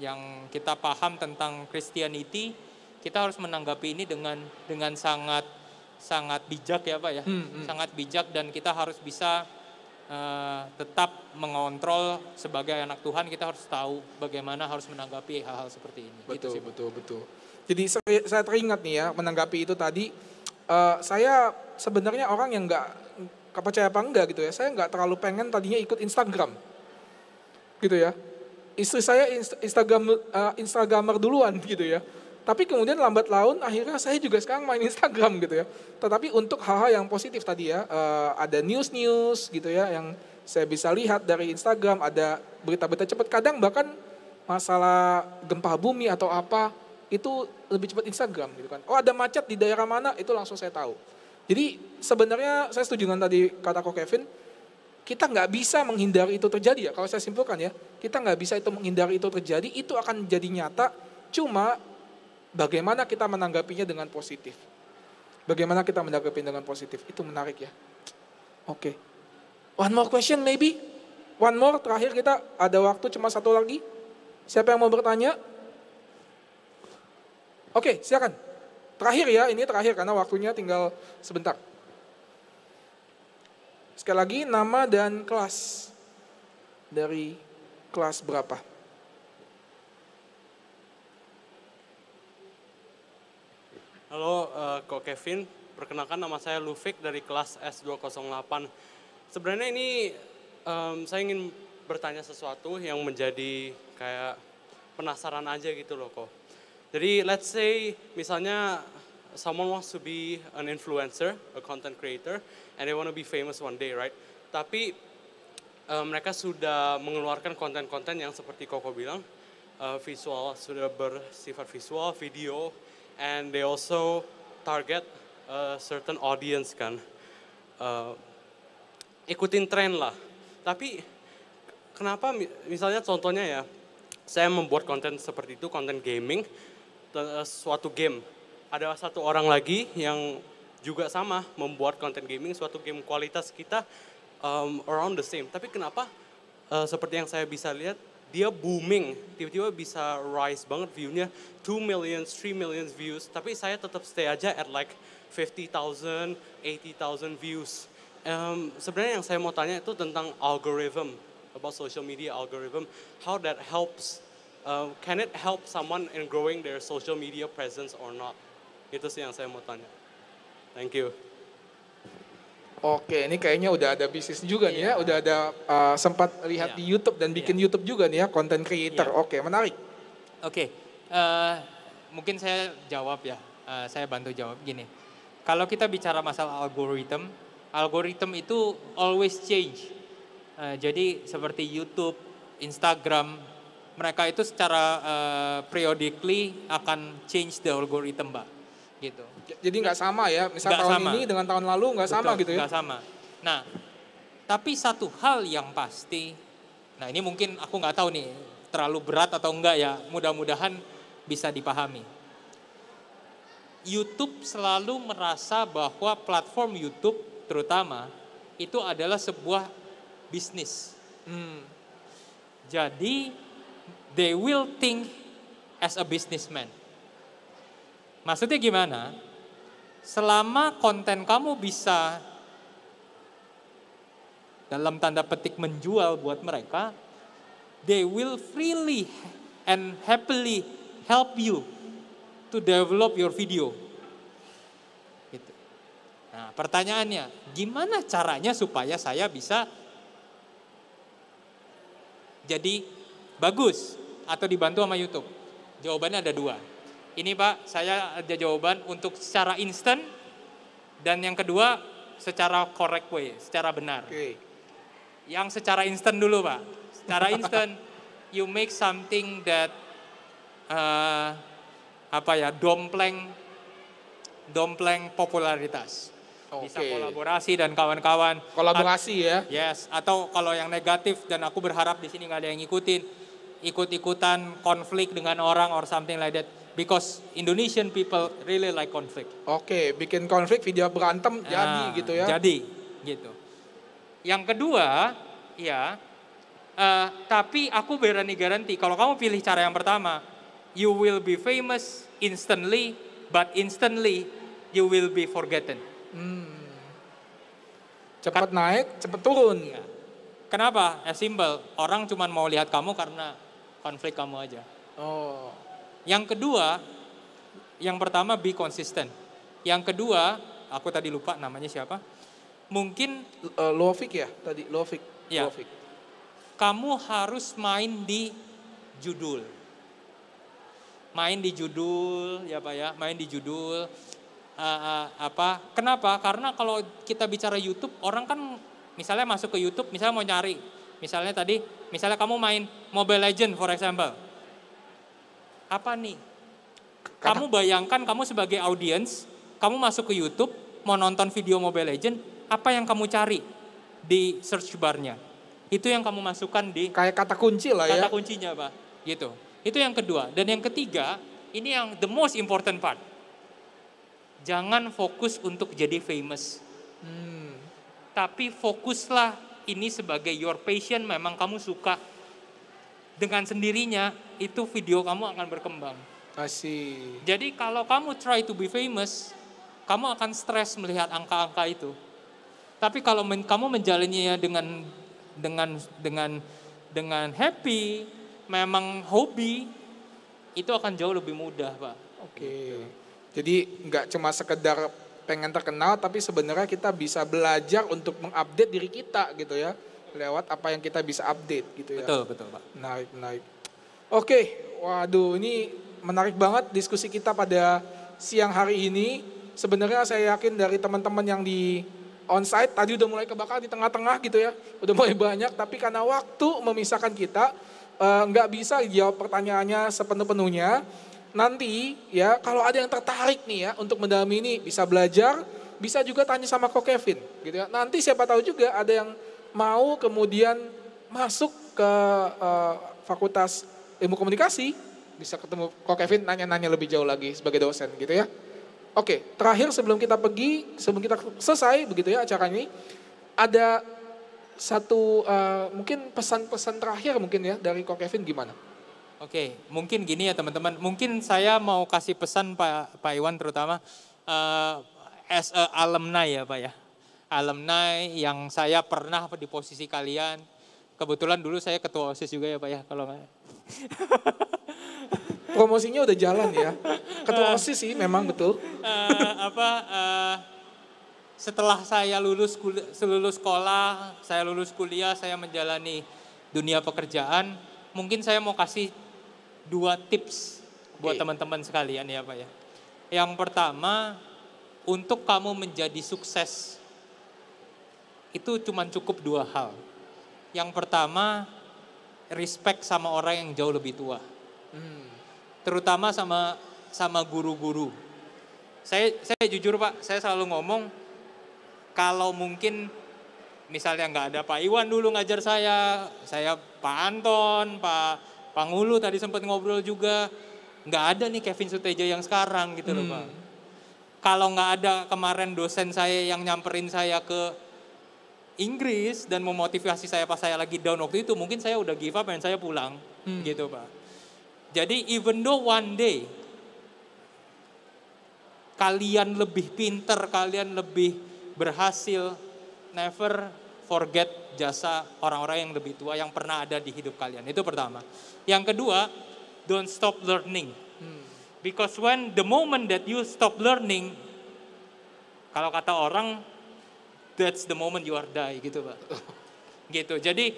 yang kita paham tentang Christianity, kita harus menanggapi ini dengan dengan sangat sangat bijak ya Pak ya. Hmm, hmm. Sangat bijak dan kita harus bisa uh, tetap mengontrol sebagai anak Tuhan kita harus tahu bagaimana harus menanggapi hal-hal seperti ini. Gitu betul, gitu betul, betul. Jadi saya, saya teringat nih ya menanggapi itu tadi uh, saya sebenarnya orang yang nggak kepercaya apa enggak gitu ya. Saya nggak terlalu pengen tadinya ikut Instagram. Gitu ya istri saya Instagram eh, Instagramer duluan gitu ya. Tapi kemudian lambat laun akhirnya saya juga sekarang main Instagram gitu ya. Tetapi untuk hal-hal yang positif tadi ya, eh, ada news-news gitu ya yang saya bisa lihat dari Instagram, ada berita-berita cepat kadang bahkan masalah gempa bumi atau apa itu lebih cepat Instagram gitu kan. Oh ada macet di daerah mana itu langsung saya tahu. Jadi sebenarnya saya setuju dengan tadi kata kok Kevin, kita nggak bisa menghindari itu terjadi ya. Kalau saya simpulkan ya, kita nggak bisa itu menghindari itu terjadi, itu akan jadi nyata. Cuma bagaimana kita menanggapinya dengan positif. Bagaimana kita menanggapinya dengan positif, itu menarik ya. Oke. Okay. One more question maybe? One more, terakhir kita ada waktu cuma satu lagi. Siapa yang mau bertanya? Oke, okay, silakan. Terakhir ya, ini terakhir karena waktunya tinggal sebentar. Sekali lagi nama dan kelas dari kelas berapa? Halo uh, eh, Ko Kevin, perkenalkan nama saya Lufik dari kelas S208. Sebenarnya ini um, saya ingin bertanya sesuatu yang menjadi kayak penasaran aja gitu loh kok. Jadi let's say misalnya someone wants to be an influencer, a content creator, and they want to be famous one day, right? Tapi uh, mereka sudah mengeluarkan konten-konten yang seperti Koko bilang, uh, visual sudah bersifat visual, video, and they also target a certain audience kan. Uh, ikutin tren lah. Tapi kenapa misalnya contohnya ya, saya membuat konten seperti itu, konten gaming, suatu game ada satu orang lagi yang juga sama membuat konten gaming suatu game kualitas kita um, around the same. Tapi kenapa uh, seperti yang saya bisa lihat dia booming, tiba-tiba bisa rise banget view-nya 2 million, 3 million views, tapi saya tetap stay aja at like 50,000, 80,000 views. Um, sebenarnya yang saya mau tanya itu tentang algorithm, about social media algorithm, how that helps, uh, can it help someone in growing their social media presence or not? Itu sih yang saya mau tanya. Thank you. Oke, ini kayaknya udah ada bisnis juga yeah. nih ya, iya. udah ada uh, sempat lihat yeah. di YouTube dan bikin yeah. YouTube juga nih ya, content creator. Yeah. Oke, menarik. Oke, uh, mungkin saya jawab ya, uh, saya bantu jawab gini. Kalau kita bicara masalah algoritm, algoritm itu always change. Uh, jadi seperti YouTube, Instagram, mereka itu secara uh, periodically akan change the algorithm, mbak gitu. Jadi nggak sama ya, misal tahun sama. ini dengan tahun lalu nggak sama gitu ya? Nggak sama. Nah, tapi satu hal yang pasti, nah ini mungkin aku nggak tahu nih terlalu berat atau enggak ya, mudah-mudahan bisa dipahami. YouTube selalu merasa bahwa platform YouTube terutama itu adalah sebuah bisnis. Hmm. Jadi they will think as a businessman Maksudnya gimana? Selama konten kamu bisa dalam tanda petik menjual buat mereka, they will freely and happily help you to develop your video. Gitu. Nah, pertanyaannya, gimana caranya supaya saya bisa jadi bagus atau dibantu sama YouTube? Jawabannya ada dua. Ini Pak, saya ada jawaban untuk secara instan dan yang kedua secara correct way, secara benar. Okay. Yang secara instan dulu Pak. Secara instan you make something that uh, apa ya, dompleng dompleng popularitas. Okay. Bisa kolaborasi dan kawan-kawan. Kolaborasi ya. Yes, atau kalau yang negatif dan aku berharap di sini nggak ada yang ngikutin ikut-ikutan konflik dengan orang or something like that because Indonesian people really like conflict. Oke, okay, bikin konflik video berantem nah, jadi gitu ya. Jadi gitu. Yang kedua, ya uh, tapi aku berani garanti kalau kamu pilih cara yang pertama, you will be famous instantly, but instantly you will be forgotten. Hmm. Cepat Kat, naik, cepat turun. Ya. Kenapa? Ya simple, orang cuma mau lihat kamu karena konflik kamu aja. Oh. Yang kedua, yang pertama be consistent. Yang kedua, aku tadi lupa namanya siapa. Mungkin uh, Lovik ya tadi Lovik. Ya. Lovik. Kamu harus main di judul. Main di judul ya Pak ya, main di judul. Uh, uh, apa? Kenapa? Karena kalau kita bicara YouTube, orang kan misalnya masuk ke YouTube, misalnya mau nyari, misalnya tadi, misalnya kamu main Mobile Legend for example apa nih? kamu bayangkan kamu sebagai audiens, kamu masuk ke YouTube, mau nonton video Mobile Legend, apa yang kamu cari di search barnya? Itu yang kamu masukkan di kayak kata kunci lah kata ya. Kata kuncinya, Pak. Gitu. Itu yang kedua. Dan yang ketiga, ini yang the most important part. Jangan fokus untuk jadi famous. Hmm. Tapi fokuslah ini sebagai your passion memang kamu suka dengan sendirinya itu video kamu akan berkembang. Asih. Jadi kalau kamu try to be famous, kamu akan stres melihat angka-angka itu. Tapi kalau men, kamu menjalannya dengan dengan dengan dengan happy, memang hobi, itu akan jauh lebih mudah, Pak. Oke. Okay. Jadi nggak cuma sekedar pengen terkenal, tapi sebenarnya kita bisa belajar untuk mengupdate diri kita gitu ya lewat apa yang kita bisa update gitu ya. Betul, betul, Pak. Menarik, menarik. Oke, waduh ini menarik banget diskusi kita pada siang hari ini. Sebenarnya saya yakin dari teman-teman yang di onsite tadi udah mulai kebakar di tengah-tengah gitu ya. Udah mulai banyak, tapi karena waktu memisahkan kita, eh, nggak bisa jawab pertanyaannya sepenuh-penuhnya. Nanti ya kalau ada yang tertarik nih ya untuk mendalami ini bisa belajar, bisa juga tanya sama Ko Kevin gitu ya. Nanti siapa tahu juga ada yang mau kemudian masuk ke uh, fakultas ilmu komunikasi, bisa ketemu kok Kevin nanya-nanya lebih jauh lagi sebagai dosen gitu ya. Oke, terakhir sebelum kita pergi, sebelum kita selesai begitu ya acara ini, ada satu uh, mungkin pesan-pesan terakhir mungkin ya dari Kok Kevin gimana? Oke, mungkin gini ya teman-teman. Mungkin saya mau kasih pesan Pak Pak Iwan terutama uh, as a alumni ya Pak ya alumni yang saya pernah di posisi kalian. Kebetulan dulu saya ketua OSIS juga ya Pak ya kalau nggak. Promosinya udah jalan ya. Ketua eh. OSIS sih memang betul. Uh, apa uh, setelah saya lulus lulus sekolah, saya lulus kuliah, saya menjalani dunia pekerjaan, mungkin saya mau kasih dua tips okay. buat teman-teman sekalian ya Pak ya. Yang pertama, untuk kamu menjadi sukses itu cuma cukup dua hal. Yang pertama, respect sama orang yang jauh lebih tua. Hmm. Terutama sama sama guru-guru. Saya saya jujur Pak, saya selalu ngomong kalau mungkin misalnya nggak ada Pak Iwan dulu ngajar saya, saya Pak Anton, Pak Pangulu tadi sempat ngobrol juga, nggak ada nih Kevin Suteja yang sekarang gitu loh Pak. Hmm. Kalau nggak ada kemarin dosen saya yang nyamperin saya ke Inggris dan memotivasi saya pas saya lagi down waktu itu mungkin saya udah give up dan saya pulang hmm. gitu pak jadi even though one day kalian lebih pinter kalian lebih berhasil never forget jasa orang-orang yang lebih tua yang pernah ada di hidup kalian itu pertama yang kedua don't stop learning hmm. because when the moment that you stop learning kalau kata orang that's the moment you are die gitu Pak. gitu. Jadi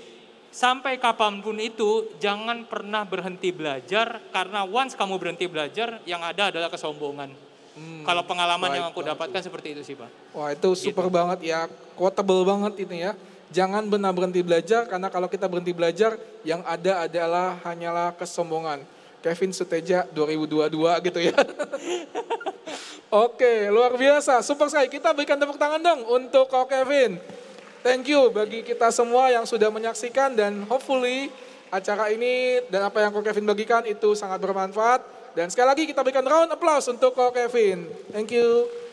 sampai kapanpun itu jangan pernah berhenti belajar karena once kamu berhenti belajar yang ada adalah kesombongan. Hmm, Kalau pengalaman baik, yang aku dapatkan itu. seperti itu sih Pak. Wah itu gitu. super gitu. banget ya, quotable banget itu ya. Jangan benar berhenti belajar karena kalau kita berhenti belajar yang ada adalah hanyalah kesombongan. Kevin Suteja 2022 gitu ya. Oke, luar biasa. Super sekali. Kita berikan tepuk tangan dong untuk kau Kevin. Thank you bagi kita semua yang sudah menyaksikan dan hopefully acara ini dan apa yang kau Kevin bagikan itu sangat bermanfaat. Dan sekali lagi kita berikan round applause untuk kau Kevin. Thank you.